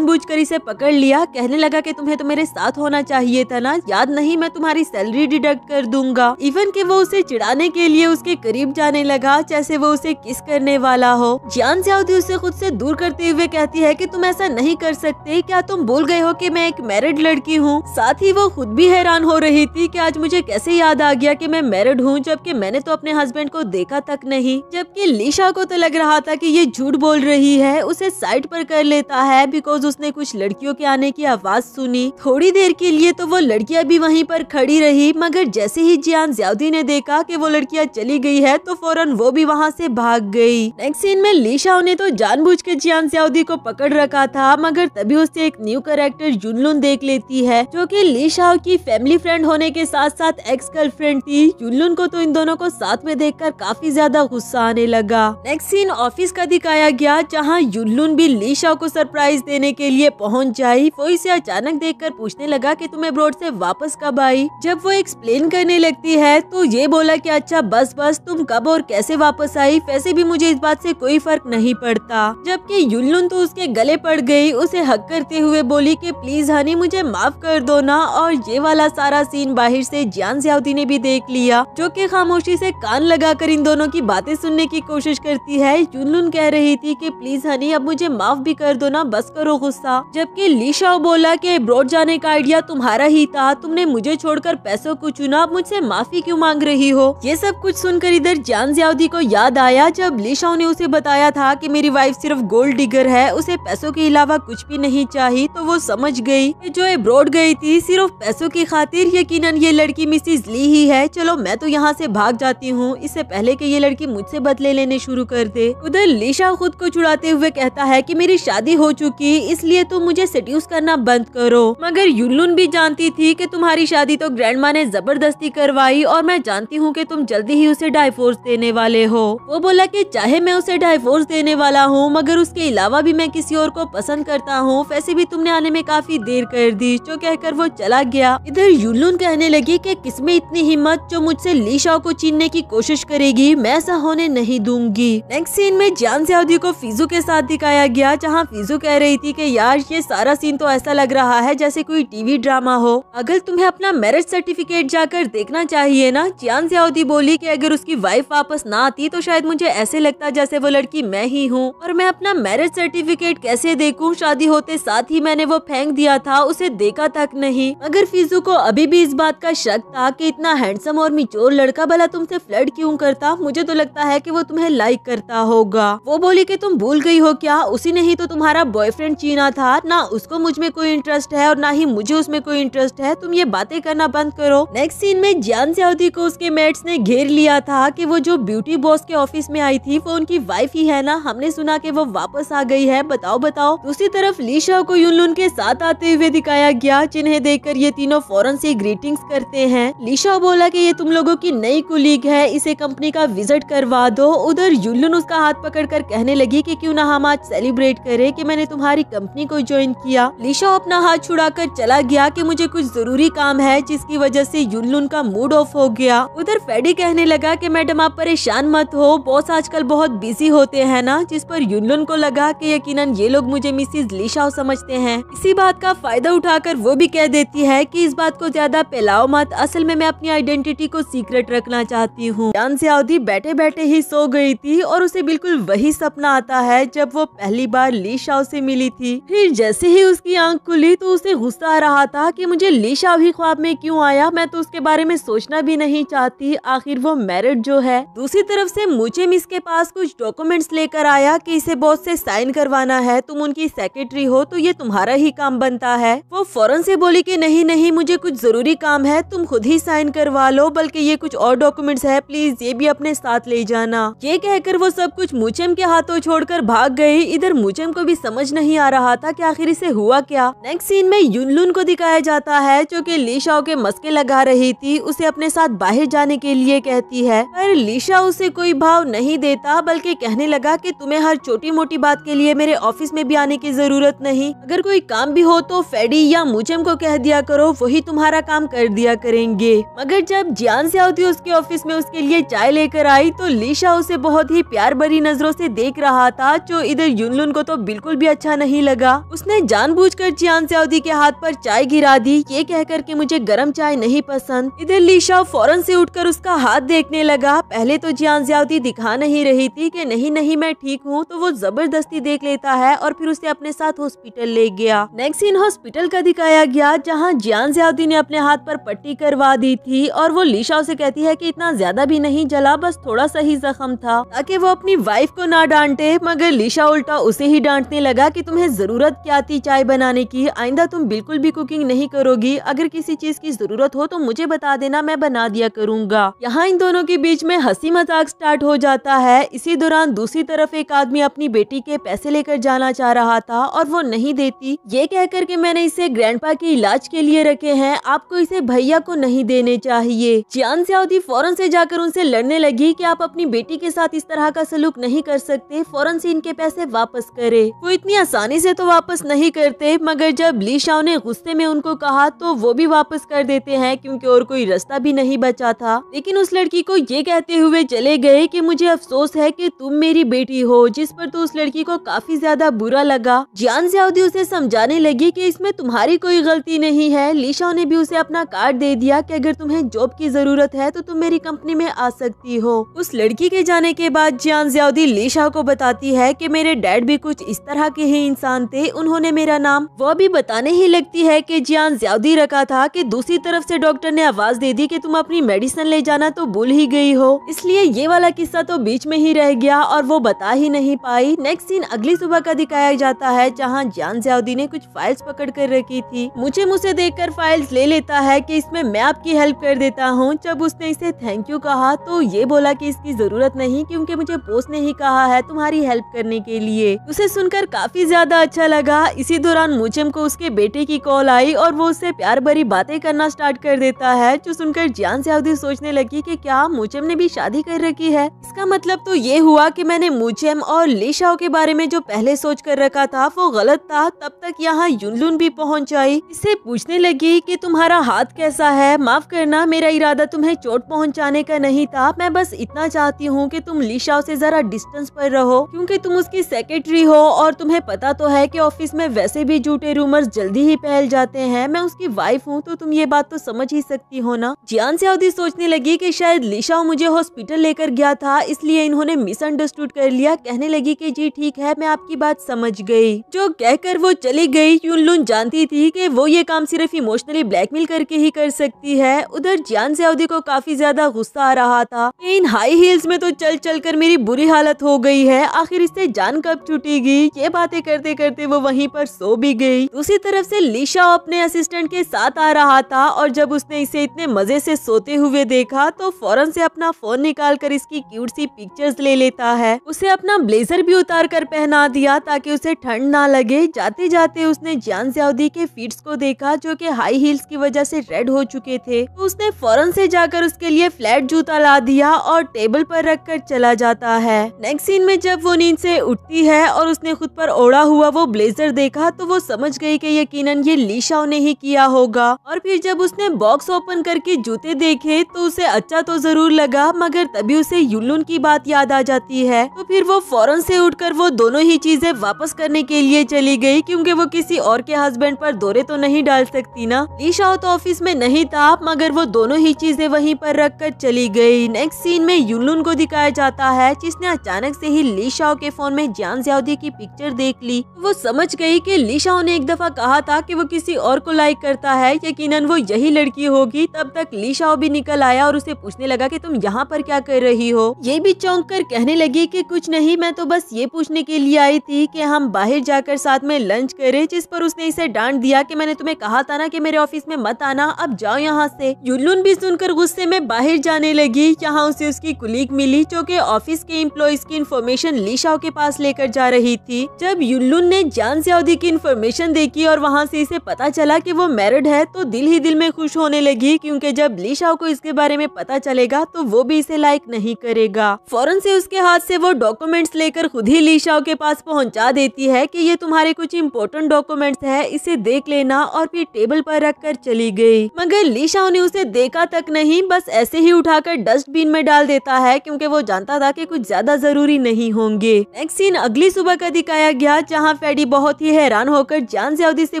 कर इसे पकड़ लिया कहने लगा की तुम्हें तो मेरे साथ होना चाहिए था ना याद नहीं मैं तुम्हारी सैलरी डिडक्ट कर दूंगा इवन की वो उसे चिड़ाने के लिए उसके करीब जाने लगा जैसे वो उसे किस किस करने वाला हो जियान ज्यादी उसे खुद से दूर करते हुए कहती है कि तुम ऐसा नहीं कर सकते क्या तुम बोल गए हो कि मैं एक मैरिड लड़की हूँ साथ ही वो खुद भी हैरान हो रही थी कि आज मुझे कैसे याद आ गया कि मैं मैरिड हूँ जबकि मैंने तो अपने हस्बैंड को देखा तक नहीं जबकि लीशा को तो लग रहा था की ये झूठ बोल रही है उसे साइड पर कर लेता है बिकॉज उसने कुछ लड़कियों के आने की आवाज सुनी थोड़ी देर के लिए तो वो लड़कियाँ भी वही पर खड़ी रही मगर जैसे ही जियान ज्यादी ने देखा की वो लड़कियाँ चली गई है तो फौरन वो भी वहाँ ऐसी भाग भाग गई नेक्स्ट सीन में लीशाओ ने तो जानबूझ के जियान सियाउदी को पकड़ रखा था मगर तभी उसे एक न्यू करेक्टर जुनलुन देख लेती है जो कि लीशाओ की फैमिली फ्रेंड होने के साथ साथ एक्स गर्लफ्रेंड थी जुनलुन को तो इन दोनों को साथ में कर काफी ज्यादा गुस्सा आने लगा नेक्स्ट सीन ऑफिस का दिखाया गया जहाँ जुनलुन भी लीशाओ को सरप्राइज देने के लिए पहुँच जाई वो इसे अचानक देख कर पूछने लगा की तुम्हें ब्रोड ऐसी वापस कब आई जब वो एक्सप्लेन करने लगती है तो ये बोला की अच्छा बस बस तुम कब और कैसे वापस आई वैसे भी मुझे इस बात से कोई फर्क नहीं पड़ता जबकि युल्लुन तो उसके गले पड़ गई उसे हक करते हुए बोली कि प्लीज हनी मुझे माफ कर दो ना और ये वाला सारा सीन बाहर से जान जियावती ने भी देख लिया जो कि खामोशी से कान लगाकर इन दोनों की बातें सुनने की कोशिश करती है युल्लुन कह रही थी कि प्लीज हनी अब मुझे माफ भी कर दो ना बस करो गुस्सा जबकि लीशाओ बोला की ब्रॉड जाने का आइडिया तुम्हारा ही था तुमने मुझे छोड़कर पैसों को चुना मुझसे माफी क्यों मांग रही हो ये सब कुछ सुनकर इधर जान जियावती को याद आया जब जब लीशा ने उसे बताया था कि मेरी वाइफ सिर्फ गोल्ड डिगर है उसे पैसों के अलावा कुछ भी नहीं चाहिए तो वो समझ गई कि जो ब्रोड गई थी सिर्फ पैसों की खातिर यकीनन ये लड़की मिसिज ली ही है चलो मैं तो यहाँ से भाग जाती हूँ इससे पहले कि ये लड़की मुझसे बदले लेने शुरू कर दे उधर लीशा खुद को छुड़ाते हुए कहता है की मेरी शादी हो चुकी इसलिए तुम तो मुझे सड्यूस करना बंद करो मगर युल्लुन भी जानती थी कि तुम्हारी शादी तो ग्रैंड माँ ने जबरदस्ती करवाई और मैं जानती हूँ कि तुम जल्दी ही उसे डाइफोर्स देने वाले हो वो बोला कि चाहे मैं उसे डाइवोर्स देने वाला हूँ मगर उसके अलावा भी मैं किसी और को पसंद करता हूँ वैसे भी तुमने आने में काफी देर कर दी जो कहकर वो चला गया इधर यूलून कहने लगी कि किसमें इतनी हिम्मत जो मुझसे लीशाओ को चीनने की कोशिश करेगी मैं ऐसा होने नहीं दूंगी नेक्स्ट सीन में जान सियाउदी को फिजू के साथ दिखाया गया जहाँ फिजू कह रही थी की यार ये सारा सीन तो ऐसा लग रहा है जैसे कोई टीवी ड्रामा हो अगर तुम्हें अपना मैरिज सर्टिफिकेट जाकर देखना चाहिए ना जान सियाउदी बोली की अगर उसकी वाइफ वापस ना आती तो शायद मुझे ऐसे लगता जैसे वो लड़की मैं ही हूँ और मैं अपना मैरिज सर्टिफिकेट कैसे देखूँ शादी होते साथ ही मैंने वो फेंक दिया था उसे देखा तक नहीं मगर फिजू को अभी भी इस बात का शक था की इतना हैंडसम और मिचोर लड़का भला ऐसी फ्लड क्यूँ करता मुझे तो लगता है की वो तुम्हें लाइक करता होगा वो बोली की तुम भूल गई हो क्या उसी ने ही तो तुम्हारा बॉयफ्रेंड चीना था ना उसको मुझ में कोई इंटरेस्ट है और ना ही मुझे उसमें कोई इंटरेस्ट है तुम ये बातें करना बंद करो नेक्स्ट सीन में ज्ञान से को उसके मेट्स ने घेर लिया था की वो जो ब्यूटी बॉस के ऑफिस में आई थी वो उनकी वाइफ ही है ना हमने सुना कि वो वापस आ गई है बताओ बताओ दूसरी तरफ लीशा को यूनलून के साथ आते हुए दिखाया गया जिन्हें देखकर ये तीनों फौरन से ग्रीटिंग्स करते हैं लीशा बोला कि ये तुम लोगों की नई कुलीग है इसे कंपनी का विजिट करवा दो उधर यूनलून उसका हाथ पकड़ कर कहने लगी की क्यूँ ना हम आज सेलिब्रेट करे की मैंने तुम्हारी कंपनी को ज्वाइन किया लीशा अपना हाथ कर चला गया की मुझे कुछ जरूरी काम है जिसकी वजह ऐसी यूनलून का मूड ऑफ हो गया उधर फेडी कहने लगा की मैडम आप परेशान मत हो बहुत आजकल बहुत बिजी होते हैं ना जिस पर यूनलुन को लगा कि यकीनन ये लोग मुझे मिसिज लिशाओ समझते हैं इसी बात का फायदा उठाकर वो भी कह देती है कि इस बात को ज्यादा फैलाओ मत असल में मैं अपनी आइडेंटिटी को सीक्रेट रखना चाहती हूँ जान बैठे बैठे ही सो गयी थी और उसे बिल्कुल वही सपना आता है जब वो पहली बार लीशाओ से मिली थी फिर जैसे ही उसकी आँख खुली तो उसे गुस्सा आ रहा था की मुझे लीशाओ ही ख्वाब में क्यूँ आया मैं तो उसके बारे में सोचना भी नहीं चाहती आखिर वो मैरिड जो है दूसरी तरफ से मुझे मिस के पास कुछ डॉक्यूमेंट्स लेकर आया कि इसे बॉस से साइन करवाना है तुम उनकी सेक्रेटरी हो तो ये तुम्हारा ही काम बनता है वो फौरन से बोली कि नहीं नहीं मुझे कुछ जरूरी काम है तुम खुद ही साइन करवा लो बल्कि ये कुछ और डॉक्यूमेंट्स है प्लीज ये भी अपने साथ ले जाना ये कहकर वो सब कुछ मुचम के हाथों छोड़ भाग गयी इधर मुचम को भी समझ नहीं आ रहा था की आखिर इसे हुआ क्या नेक्स्ट सीन में यूनलून को दिखाया जाता है जो की लीशाओ के मस्के लगा रही थी उसे अपने साथ बाहर जाने के लिए कहती है पर लीशा उसे कोई भाव नहीं नहीं देता बल्कि कहने लगा कि तुम्हें हर छोटी मोटी बात के लिए मेरे ऑफिस में भी आने की जरूरत नहीं अगर कोई काम भी हो तो फेडी या मुजम को कह दिया करो वही तुम्हारा काम कर दिया करेंगे मगर जब जियान सयावती उसके ऑफिस में उसके लिए चाय लेकर आई तो लीशा उसे बहुत ही प्यार भरी नजरों से देख रहा था जो इधर यूनलुन को तो बिल्कुल भी अच्छा नहीं लगा उसने कर जियान सयावती के हाथ पर चाय गिरा दी ये कहकर के मुझे गर्म चाय नहीं पसंद इधर लीशा फौरन से उठकर उसका हाथ देखने लगा पहले तो जियान सयावती दिखाने नहीं रही थी कि नहीं नहीं मैं ठीक हूँ तो वो जबरदस्ती देख लेता है और फिर उसे अपने साथ हॉस्पिटल ले गया नेक्स्ट सीन हॉस्पिटल का दिखाया गया जहाँ जियान ज्यादी ने अपने हाथ पर पट्टी करवा दी थी और वो लीशा उसे कहती है की इतना ज्यादा भी नहीं जला बस थोड़ा सा ही जख्म था ताकि वो अपनी वाइफ को ना डांटे मगर लीशा उल्टा उसे ही डांटने लगा की तुम्हें जरूरत क्या थी चाय बनाने की आइंदा तुम बिल्कुल भी कुकिंग नहीं करोगी अगर किसी चीज की जरूरत हो तो मुझे बता देना मैं बना दिया करूंगा यहाँ इन दोनों के बीच में हंसी मजाक स्टार्ट हो जाता होता है इसी दौरान दूसरी तरफ एक आदमी अपनी बेटी के पैसे लेकर जाना चाह रहा था और वो नहीं देती ये कहकर के मैंने इसे ग्रैंडपा के इलाज के लिए रखे हैं आपको इसे भैया को नहीं देने चाहिए चियान सयाउदी फौरन से जाकर उनसे लड़ने लगी कि आप अपनी बेटी के साथ इस तरह का सलूक नहीं कर सकते फौरन से इनके पैसे वापस करे वो इतनी आसानी से तो वापस नहीं करते मगर जब ली शाह ने गुस्से में उनको कहा तो वो भी वापस कर देते हैं क्योंकि और कोई रास्ता भी नहीं बचा था लेकिन उस लड़की को ये कहते हुए चले गए कि मुझे अफसोस है कि तुम मेरी बेटी हो जिस पर तो उस लड़की को काफी ज्यादा बुरा लगा जान ज्यादी उसे समझाने लगी कि इसमें तुम्हारी कोई गलती नहीं है लीशा ने भी उसे अपना कार्ड दे दिया कि अगर तुम्हें जॉब की जरूरत है तो तुम मेरी कंपनी में आ सकती हो उस लड़की के जाने के बाद जान ज्यादी लीशा को बताती है की मेरे डैड भी कुछ इस तरह के ही इंसान थे उन्होंने मेरा नाम वो भी बताने ही लगती है की जान ज्यादी रखा था की दूसरी तरफ ऐसी डॉक्टर ने आवाज दे दी की तुम अपनी मेडिसिन ले जाना तो भूल ही गयी हो इसलिए ये वाला किस्सा तो बीच में ही रह गया और वो बता ही नहीं पाई नेक्स्ट सीन अगली सुबह का दिखाया जाता है जहाँ जान जयाउदी ने कुछ फाइल्स पकड़ कर रखी थी मुझे मुझे कर फाइल्स ले लेता है की इसमें मैं आपकी हेल्प कर देता हूँ जब उसने इसे थैंक यू कहा तो ये बोला की इसकी जरूरत नहीं क्यूँकी मुझे बोस ने ही कहा है तुम्हारी हेल्प करने के लिए उसे सुनकर काफी ज्यादा अच्छा लगा इसी दौरान मुचम को उसके बेटे की कॉल आई और वो उससे प्यार भरी बातें करना स्टार्ट कर देता है जो सुनकर जान सयाउदी सोचने लगी की क्या मुचम ने भी शादी कर रखी है इसका मतलब तो ये हुआ कि मैंने मुचेम और लिशाओ के बारे में जो पहले सोच कर रखा था वो गलत था तब तक यहाँ यूनलून भी पहुँच आई इसे पूछने लगी कि तुम्हारा हाथ कैसा है माफ करना मेरा इरादा तुम्हें चोट पहुँचाने का नहीं था मैं बस इतना चाहती हूँ कि तुम लिशाओ से जरा डिस्टेंस पर रहो क्यूँकी तुम उसकी सेक्रेटरी हो और तुम्हें पता तो है की ऑफिस में वैसे भी झूठे रूमर जल्दी ही फैल जाते हैं मैं उसकी वाइफ हूँ तो तुम ये बात तो समझ ही सकती हो ना जियान सयाउदी सोचने लगी की शायद लिशाओ मुझे हॉस्पिटल लेकर गया था इस इसलिए इन्होंने मिसअंडरस्टूड कर लिया कहने लगी कि जी ठीक है मैं आपकी बात समझ गई जो कहकर वो चली गई यूनलून जानती थी कि वो ये काम सिर्फ इमोशनली ब्लैकमेल करके ही कर सकती है उधर जियान सऊदी को काफी ज्यादा गुस्सा आ रहा था इन हाई हील्स में तो चल चल कर मेरी बुरी हालत हो गई है आखिर इससे जान कब छुटेगी ये बातें करते करते वो वही पर सो भी गयी दूसरी तरफ ऐसी लीशा अपने असिस्टेंट के साथ आ रहा था और जब उसने इसे इतने मजे से सोते हुए देखा तो फौरन से अपना फोन निकाल कर इसकी क्यूट सी पिक्चर्स ले लेता है उसे अपना ब्लेजर भी उतार कर पहना दिया ताकि उसे ठंड ना लगे जाते जाते उसने जान ज्यादी के फीट्स को देखा जो कि हाई हील्स की वजह से रेड हो चुके थे तो उसने फौरन से जाकर उसके लिए फ्लैट जूता ला दिया और टेबल पर रख कर चला जाता है नेक्स्ट सीन में जब वो नींद से उठती है और उसने खुद पर ओढ़ा हुआ वो ब्लेजर देखा तो वो समझ गई की यकीन ये लीशाओ ने ही किया होगा और फिर जब उसने बॉक्स ओपन करके जूते देखे तो उसे अच्छा तो जरूर लगा मगर तभी उसे यूलून की बात याद आ जाती है तो फिर वो फौरन से उठकर वो दोनों ही चीजें वापस करने के लिए चली गई क्योंकि वो किसी और के हस्बैंड पर दौरे तो नहीं डाल सकती ना लीशाओ तो ऑफिस में नहीं था मगर वो दोनों ही चीजें वहीं पर रखकर चली गई नेक्स्ट सीन में यूनलून को दिखाया जाता है जिसने अचानक से ही लीशाओ के फोन में जान ज्यादा की पिक्चर देख ली तो वो समझ गई कि लीशाओ ने एक दफा कहा था कि वो किसी और को लाइक करता है यकीनन वो यही लड़की होगी तब तक लीशाओ भी निकल आया और उसे पूछने लगा कि तुम यहाँ पर क्या कर रही हो ये भी चौंक कर कहने लगी कि कुछ नहीं मैं तो बस ये पूछने के लिए आई थी कि हम बाहर जाकर साथ में लंच करें जिस पर उसने इसे डांट दिया कि मैंने तुम्हें कहा था ना कि मेरे ऑफिस में मत आना अब जाओ यहाँ से जुल्लुन भी सुनकर गुस्से में बाहर जाने लगी यहाँ उसे उसकी कुलीग मिली जो की ऑफिस के इम्प्लॉयज की इन्फॉर्मेशन लीशाओ के पास लेकर जा रही थी जब युल्लुन ने जान सऊदी की इन्फॉर्मेशन देखी और वहाँ से इसे पता चला की वो मैरिड है तो दिल ही दिल में खुश होने लगी क्यूँकी जब लीशाओ को इसके बारे में पता चलेगा तो वो भी इसे लाइक नहीं करेगा फौरन से उसके हाथ से वो डॉक्यूमेंट्स लेकर खुद ही लीशाओ के पास पहुंचा देती है कि ये तुम्हारे कुछ इम्पोर्टेंट डॉक्यूमेंट्स है इसे देख लेना और फिर टेबल पर कर चली गई मगर लीशाओ ने उसे देखा तक नहीं बस ऐसे ही उठाकर डस्टबिन में डाल देता है क्योंकि वो जानता था की कुछ ज्यादा जरूरी नहीं होंगे नेक्स्ट सीन अगली सुबह का दिखाया गया जहाँ फेडी बहुत ही हैरान होकर जान जयादी से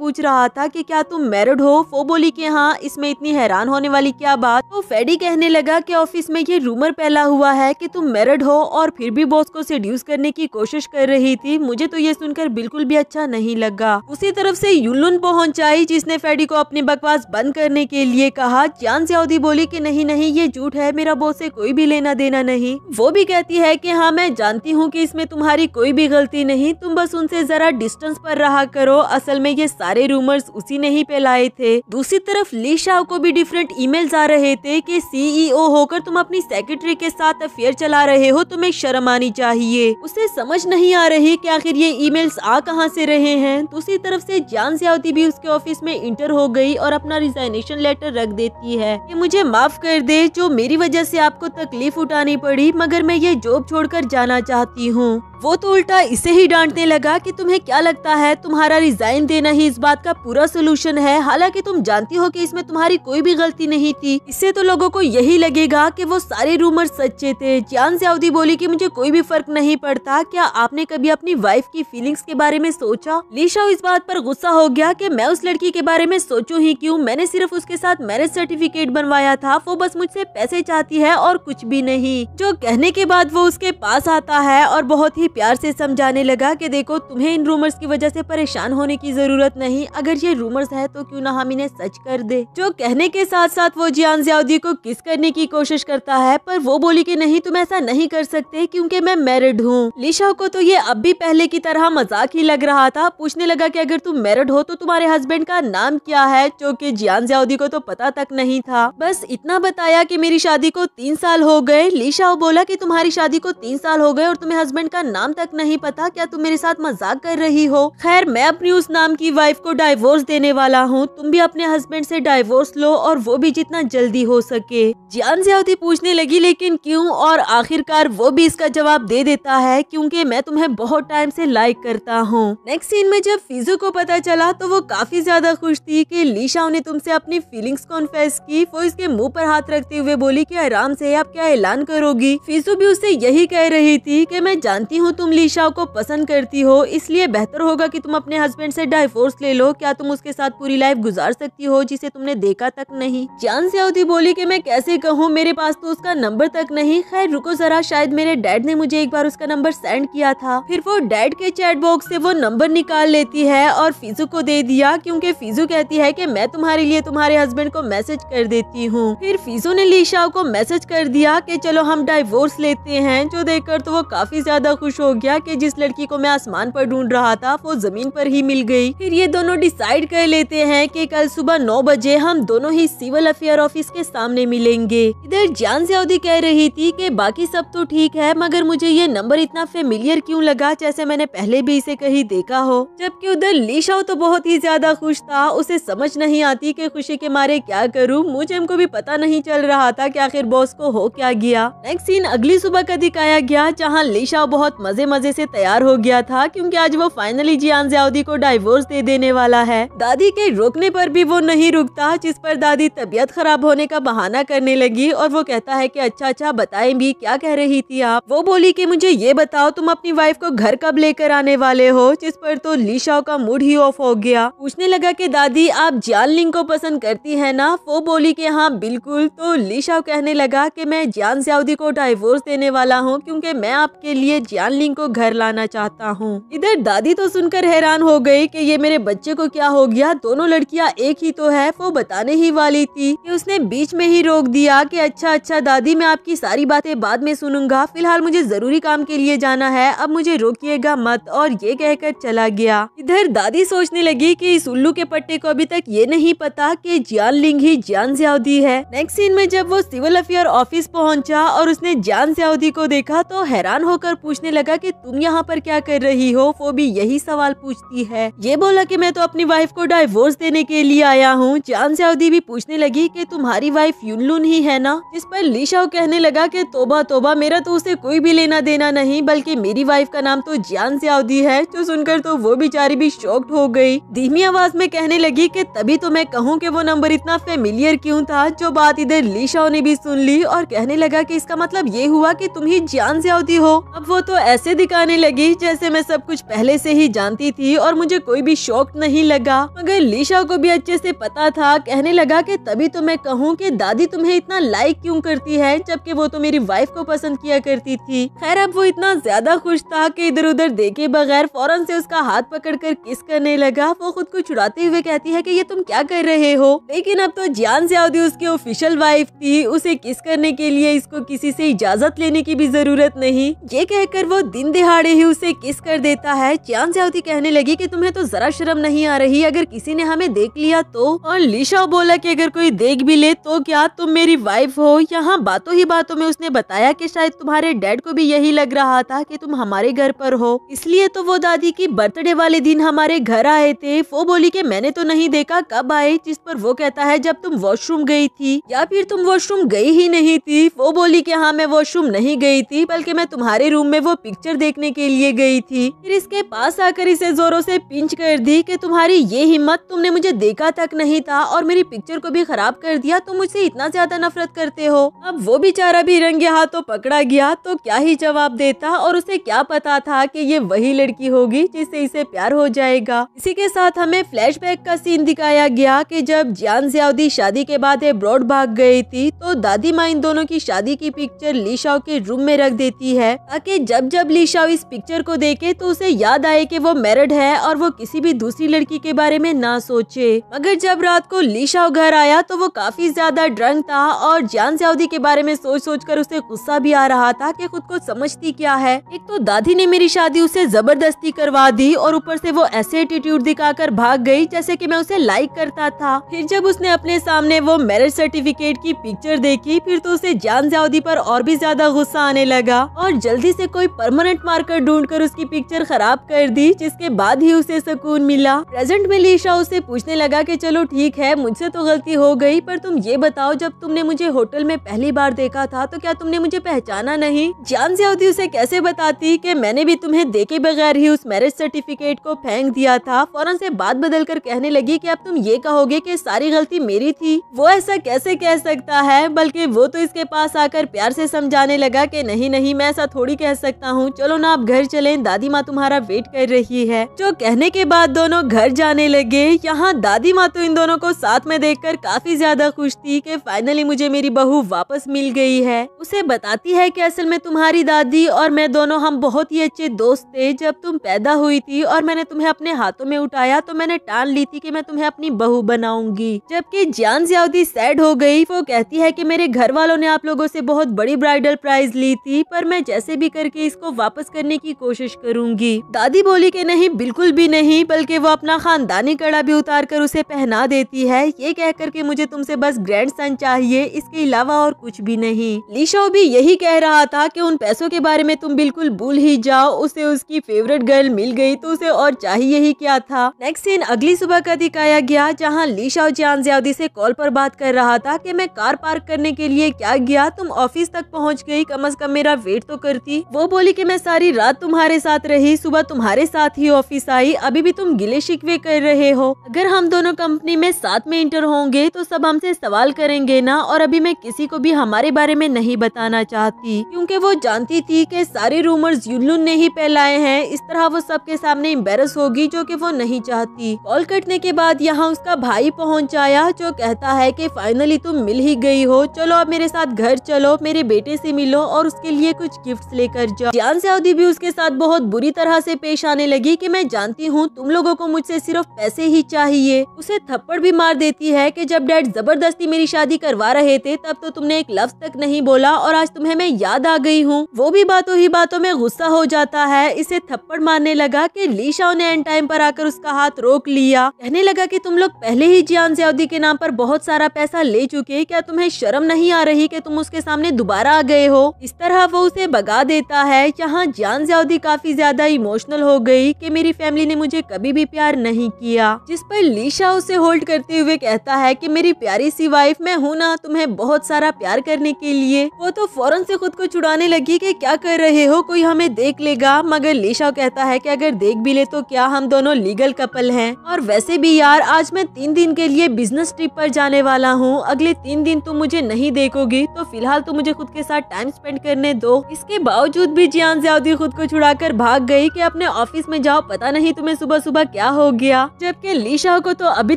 पूछ रहा था की क्या तुम मैरिड हो वो बोली की हाँ इसमें इतनी हैरान होने वाली क्या बात तो फेडी कहने लगा की ऑफिस में ये रूमर फैला हुआ है की तुम मेरिड मैरिड हो और फिर भी बॉस को सेड्यूस करने की कोशिश कर रही थी मुझे तो ये सुनकर बिल्कुल भी अच्छा नहीं लगा उसी तरफ से युलुन पहुंचाई जिसने फैडी को अपनी बकवास बंद करने के लिए कहा चांद सयाउदी बोली कि नहीं नहीं ये झूठ है मेरा बॉस से कोई भी लेना देना नहीं वो भी कहती है की हाँ मैं जानती हूँ की इसमें तुम्हारी कोई भी गलती नहीं तुम बस उनसे जरा डिस्टेंस पर रहा करो असल में ये सारे रूमर्स उसी ने ही फैलाए थे दूसरी तरफ ली शाह को भी डिफरेंट ई आ रहे थे की सीईओ e होकर तुम अपनी सेक्रेटरी के साथ अफेयर चला रहे हो तुम्हें शर्म आनी चाहिए उसे समझ नहीं आ रही कि आखिर ये ईमेल्स आ कहां से रहे हैं दूसरी तरफ से जान सियावती भी उसके ऑफिस में इंटर हो गई और अपना रिजाइनेशन लेटर रख देती है ये मुझे माफ कर दे जो मेरी वजह से आपको तकलीफ उठानी पड़ी मगर मैं ये जॉब छोड़कर जाना चाहती हूँ वो तो उल्टा इसे ही डांटने लगा कि तुम्हें क्या लगता है तुम्हारा रिजाइन देना ही इस बात का पूरा सोल्यूशन है हालांकि तुम जानती हो कि इसमें तुम्हारी कोई भी गलती नहीं थी इससे तो लोगों को यही लगेगा कि वो सारे रूमर सच्चे थे जान सयाउदी बोली कि मुझे कोई भी फर्क नहीं पड़ता क्या आपने कभी अपनी वाइफ की फीलिंग्स के बारे में सोचा लीशा इस बात आरोप गुस्सा हो गया की मैं उस लड़की के बारे में सोचू ही क्यूँ मैंने सिर्फ उसके साथ मैरिज सर्टिफिकेट बनवाया था वो बस मुझसे पैसे चाहती है और कुछ भी नहीं जो कहने के बाद वो उसके पास आता है और बहुत ही ही प्यार से समझाने लगा कि देखो तुम्हें इन रूमर्स की वजह से परेशान होने की जरूरत नहीं अगर ये रूमर्स है तो क्यों ना हम इन्हें सच कर दे जो कहने के साथ साथ वो जियान जियाउदी को किस करने की कोशिश करता है पर वो बोली की नहीं तुम ऐसा नहीं कर सकते क्यूँकी मैं मैरिड हूँ लिशा को तो ये अब भी पहले की तरह मजाक ही लग रहा था पूछने लगा की अगर तुम मैरिड हो तो तुम्हारे हस्बैंड का नाम क्या है जो की जियान जियाउदी को तो पता तक नहीं था बस इतना बताया की मेरी शादी को तीन साल हो गए लिशा बोला की तुम्हारी शादी को तीन साल हो गए और तुम्हें हस्बैंड का नाम तक नहीं पता क्या तुम मेरे साथ मजाक कर रही हो खैर मैं अपनी उस नाम की वाइफ को डाइवोर्स देने वाला हूँ तुम भी अपने हस्बैंड से डाइवोर्स लो और वो भी जितना जल्दी हो सके जियान ज्यादा पूछने लगी लेकिन क्यूँ और आखिरकार वो भी इसका जवाब दे देता है क्यूँकी मैं तुम्हें बहुत टाइम ऐसी लाइक करता हूँ नेक्स्ट सीन में जब फिजू को पता चला तो वो काफी ज्यादा खुश थी की लीशा ने तुमसे अपनी फीलिंग्स कॉन्फेस की वो इसके मुंह पर हाथ रखते हुए बोली कि आराम से आप क्या ऐलान करोगी फिजू भी उससे यही कह रही थी कि मैं जानती हूँ हूँ तुम लीशाओ को पसंद करती हो इसलिए बेहतर होगा कि तुम अपने हस्बैंड से डाइवोर्स ले लो क्या तुम उसके साथ पूरी लाइफ गुजार सकती हो जिसे तुमने देखा तक नहीं से अवधी बोली कि मैं कैसे कहूँ मेरे पास तो उसका नंबर तक नहीं खैर रुको जरा शायद मेरे डैड ने मुझे एक बार उसका नंबर सेंड किया था फिर वो डैड के चैट बॉक्स ऐसी वो नंबर निकाल लेती है और फिजू को दे दिया क्यूँकी फिजू कहती है की मैं तुम्हारे लिए तुम्हारे हस्बैंड को मैसेज कर देती हूँ फिर फिजू ने लीशाओ को मैसेज कर दिया की चलो हम डाइवोर्स लेते हैं जो देखकर तो वो काफी ज्यादा खुश खुश हो गया कि जिस लड़की को मैं आसमान पर ढूंढ रहा था वो जमीन पर ही मिल गई फिर ये दोनों डिसाइड कर लेते हैं कि कल सुबह नौ बजे हम दोनों ही सिविल अफेयर ऑफिस के सामने मिलेंगे इधर जान सऊदी कह रही थी कि बाकी सब तो ठीक है मगर मुझे ये नंबर इतना फेमिलियर क्यूँ लगा जैसे मैंने पहले भी इसे कहीं देखा हो जबकि उधर लीशाओ तो बहुत ही ज्यादा खुश था उसे समझ नहीं आती की खुशी के मारे क्या करूँ मुझे हमको भी पता नहीं चल रहा था की आखिर बॉस को हो क्या गया नेक्स्ट सीन अगली सुबह का दिखाया गया जहाँ लीशा बहुत मजे मजे से तैयार हो गया था क्योंकि आज वो फाइनली जियान जियाउदी को डाइवोर्स दे देने वाला है दादी के रोकने पर भी वो नहीं रुकता जिस पर दादी तबीयत खराब होने का बहाना करने लगी और वो कहता है की अच्छा अच्छा बताए भी क्या कह रही थी आप वो बोली की मुझे ये बताओ तुम अपनी वाइफ को घर कब लेकर आने वाले हो जिस पर तो लीशाओ का मूड ही ऑफ हो गया पूछने लगा की दादी आप जियान लिंग को पसंद करती है ना वो बोली की हाँ बिल्कुल तो लीशाओ कहने लगा की मैं जियान सयाउदी को डाइवोर्स देने वाला हूँ क्यूँकी मैं आपके लिए जियान डार्लिंग को घर लाना चाहता हूँ इधर दादी तो सुनकर हैरान हो गई कि ये मेरे बच्चे को क्या हो गया दोनों लड़कियाँ एक ही तो है वो बताने ही वाली थी कि उसने बीच में ही रोक दिया कि अच्छा अच्छा दादी मैं आपकी सारी बातें बाद में सुनूंगा फिलहाल मुझे जरूरी काम के लिए जाना है अब मुझे रोकिएगा मत और ये कहकर चला गया इधर दादी सोचने लगी कि इस उल्लू के पट्टे को अभी तक ये नहीं पता कि ज्ञान लिंग ही ज्ञान ज्यादी है नेक्स्ट सीन में जब वो सिविल अफेयर ऑफिस पहुंचा और उसने ज्ञान ज्यादी को देखा तो हैरान होकर पूछने लगा लगा कि तुम यहाँ पर क्या कर रही हो वो भी यही सवाल पूछती है ये बोला कि मैं तो अपनी वाइफ को डाइवोर्स देने के लिए आया हूँ जान सऊदी भी पूछने लगी कि तुम्हारी वाइफ यूनलून ही है ना इस पर लीशाओ कहने लगा कि तोबा तोबा मेरा तो उसे कोई भी लेना देना नहीं बल्कि मेरी वाइफ का नाम तो जान सऊदी है जो सुनकर तो वो बेचारी भी शॉक्ड हो गयी धीमी आवाज में कहने लगी की तभी तो मैं कहूँ की वो नंबर इतना फेमिलियर क्यूँ था जो बात इधर लीशाओ ने भी सुन ली और कहने लगा की इसका मतलब ये हुआ की तुम ही जान सऊदी हो अब वो तो ऐसे दिखाने लगी जैसे मैं सब कुछ पहले से ही जानती थी और मुझे कोई भी शौक नहीं लगा मगर लीशा को भी अच्छे से पता था कहने लगा कि तभी तो मैं कहूँ कि दादी तुम्हें इतना लाइक क्यों करती है जबकि वो तो मेरी वाइफ को पसंद किया करती थी खैर अब वो इतना ज्यादा खुश था कि इधर उधर देखे बगैर फौरन से उसका हाथ पकड़ कर किस करने लगा वो खुद को छुड़ाते हुए कहती है की ये तुम क्या कर रहे हो लेकिन अब तो ज्ञान सयाउदी उसकी ऑफिशियल वाइफ थी उसे किस करने के लिए इसको किसी से इजाजत लेने की भी जरूरत नहीं ये कहकर वो वो दिन दिहाड़े ही उसे किस कर देता है चांद सयावती कहने लगी कि तुम्हें तो जरा शर्म नहीं आ रही अगर किसी ने हमें देख लिया तो और लिशा बोला कि अगर कोई देख भी ले तो क्या तुम मेरी वाइफ हो यहाँ बातों ही बातों में उसने बताया कि शायद तुम्हारे डैड को भी यही लग रहा था कि तुम हमारे घर पर हो इसलिए तो वो दादी की बर्थडे वाले दिन हमारे घर आए थे वो बोली की मैंने तो नहीं देखा कब आए जिस पर वो कहता है जब तुम वॉशरूम गई थी या फिर तुम वॉशरूम गई ही नहीं थी वो बोली की हाँ मैं वॉशरूम नहीं गई थी बल्कि मैं तुम्हारे रूम में वो पिक्चर देखने के लिए गई थी फिर इसके पास आकर इसे जोरों से पिंच कर दी कि तुम्हारी ये हिम्मत तुमने मुझे देखा तक नहीं था और मेरी पिक्चर को भी खराब कर दिया तुम मुझसे इतना ज्यादा नफरत करते हो अब वो बेचारा भी रंगे हाथों पकड़ा गया तो क्या ही जवाब देता और उसे क्या पता था की ये वही लड़की होगी जिससे इसे प्यार हो जाएगा इसी के साथ हमें फ्लैश का सीन दिखाया गया की जब जियान जियाउदी शादी के बाद ब्रॉड भाग गयी थी तो दादी माँ इन दोनों की शादी की पिक्चर लीशाओ के रूम में रख देती है ताकि जब जब लीशाओ इस पिक्चर को देखे तो उसे याद आए कि वो मैरिड है और वो किसी भी दूसरी लड़की के बारे में ना सोचे मगर जब रात को लीशाओ घर आया तो वो काफी ज्यादा ड्रंक था और जान सऊदी के बारे में सोच सोच कर उसे गुस्सा भी आ रहा था की खुद को समझती क्या है एक तो दादी ने मेरी शादी उसे जबरदस्ती करवा दी और ऊपर ऐसी वो ऐसे एटीट्यूड दिखाकर भाग गयी जैसे की मैं उसे लाइक करता था फिर जब उसने अपने सामने वो मैरिज सर्टिफिकेट की पिक्चर देखी फिर तो उसे जान सऊदी आरोप और भी ज्यादा गुस्सा आने लगा और जल्दी ऐसी कोई परमानेंट मार्कर ढूंढकर उसकी पिक्चर खराब कर दी जिसके बाद ही उसे सुकून मिला प्रेजेंट में लीशा उसे पूछने लगा कि चलो ठीक है मुझसे तो गलती हो गई पर तुम ये बताओ जब तुमने मुझे होटल में पहली बार देखा था तो क्या तुमने मुझे पहचाना नहीं जान सऊदी उसे कैसे बताती कि मैंने भी तुम्हें देखे बगैर ही उस मैरिज सर्टिफिकेट को फेंक दिया था फौरन से बात बदल कर कहने लगी की अब तुम ये कहोगे की सारी गलती मेरी थी वो ऐसा कैसे कह सकता है बल्कि वो तो इसके पास आकर प्यार से समझाने लगा की नहीं नहीं मैं ऐसा थोड़ी कह सकता हूँ चलो ना आप घर चले दादी माँ तुम्हारा वेट कर रही है जो कहने के बाद दोनों घर जाने लगे यहाँ दादी माँ तो इन दोनों को साथ में देखकर काफी ज्यादा खुश थी कि फाइनली मुझे मेरी बहू वापस मिल गई है उसे बताती है कि असल में तुम्हारी दादी और मैं दोनों हम बहुत ही अच्छे दोस्त थे जब तुम पैदा हुई थी और मैंने तुम्हें अपने हाथों में उठाया तो मैंने टाल ली थी कि मैं तुम्हें अपनी बहू बनाऊंगी जबकि जान ज्यादी सैड हो गई वो कहती है कि मेरे घर वालों ने आप लोगों से बहुत बड़ी ब्राइडल प्राइज ली थी पर मैं जैसे भी करके इसको को वापस करने की कोशिश करूंगी दादी बोली कि नहीं बिल्कुल भी नहीं बल्कि वो अपना खानदानी कड़ा भी उतार कर उसे पहना देती है ये कहकर के मुझे तुमसे बस ग्रैंड सन चाहिए इसके अलावा और कुछ भी नहीं लीशा भी यही कह रहा था की उन पैसों के बारे में तुम बिल्कुल भूल ही जाओ उसे उसकी फेवरेट गर्ल मिल गयी तो उसे और चाहिए ही क्या था नेक्स्ट सीन अगली सुबह का दिखाया गया जहाँ लीशा जान ज्यादी से कॉल पर बात कर रहा था कि मैं कार पार्क करने के लिए क्या गया तुम ऑफिस तक पहुँच गई कम अज कम मेरा वेट तो करती वो बोली कि मैं सारी रात तुम्हारे साथ रही सुबह तुम्हारे साथ ही ऑफिस आई अभी भी तुम गिले शिकवे कर रहे हो अगर हम दोनों कंपनी में साथ में इंटर होंगे तो सब हमसे सवाल करेंगे ना और अभी मैं किसी को भी हमारे बारे में नहीं बताना चाहती क्योंकि वो जानती थी कि सारे रूमर्स यूनुन ने ही फैलाए हैं इस तरह वो सबके सामने एम्बेरस होगी जो की वो नहीं चाहती कॉल कटने के बाद यहाँ उसका भाई पहुँच आया जो कहता है की फाइनली तुम मिल ही गयी हो चलो अब मेरे साथ घर चलो मेरे बेटे ऐसी मिलो और उसके लिए कुछ गिफ्ट लेकर जाओ से सऊदी भी उसके साथ बहुत बुरी तरह से पेश आने लगी कि मैं जानती हूँ तुम लोगों को मुझसे सिर्फ पैसे ही चाहिए उसे थप्पड़ भी मार देती है कि जब डैड जबरदस्ती मेरी शादी करवा रहे थे तब तो तुमने एक लफ्ज तक नहीं बोला और आज तुम्हें मैं याद आ गई हूँ वो भी बातों ही बातों में गुस्सा हो जाता है इसे थप्पड़ मारने लगा की लीशाओ ने एंड टाइम पर आकर उसका हाथ रोक लिया कहने लगा की तुम लोग पहले ही जियान सऊदी के नाम पर बहुत सारा पैसा ले चुके क्या तुम्हें शर्म नहीं आ रही की तुम उसके सामने दोबारा आ गए हो इस तरह वो उसे बगा देता है है जहाँ जान ज्यादा काफी ज्यादा इमोशनल हो गई कि मेरी फैमिली ने मुझे कभी भी प्यार नहीं किया जिस पर लीशा उसे होल्ड करते हुए कहता है कि मेरी प्यारी सी वाइफ मैं हूँ ना तुम्हें बहुत सारा प्यार करने के लिए वो तो फौरन से खुद को छुड़ाने लगी कि क्या कर रहे हो कोई हमें देख लेगा मगर लीशा कहता है की अगर देख भी ले तो क्या हम दोनों लीगल कपल है और वैसे भी यार आज मैं तीन दिन के लिए बिजनेस ट्रिप पर जाने वाला हूँ अगले तीन दिन तुम मुझे नहीं देखोगी तो फिलहाल तुम मुझे खुद के साथ टाइम स्पेंड करने दो इसके बावजूद भी जियान ज्यादी खुद को छुड़ाकर भाग गई कि अपने ऑफिस में जाओ पता नहीं तुम्हें सुबह सुबह क्या हो गया जबकि लीशा को तो अभी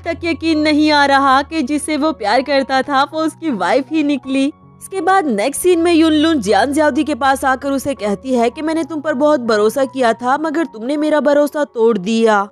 तक यकीन नहीं आ रहा कि जिससे वो प्यार करता था वो उसकी वाइफ ही निकली इसके बाद नेक्स्ट सीन में लून जियान ज्यावदी के पास आकर उसे कहती है कि मैंने तुम पर बहुत भरोसा किया था मगर तुमने मेरा भरोसा तोड़ दिया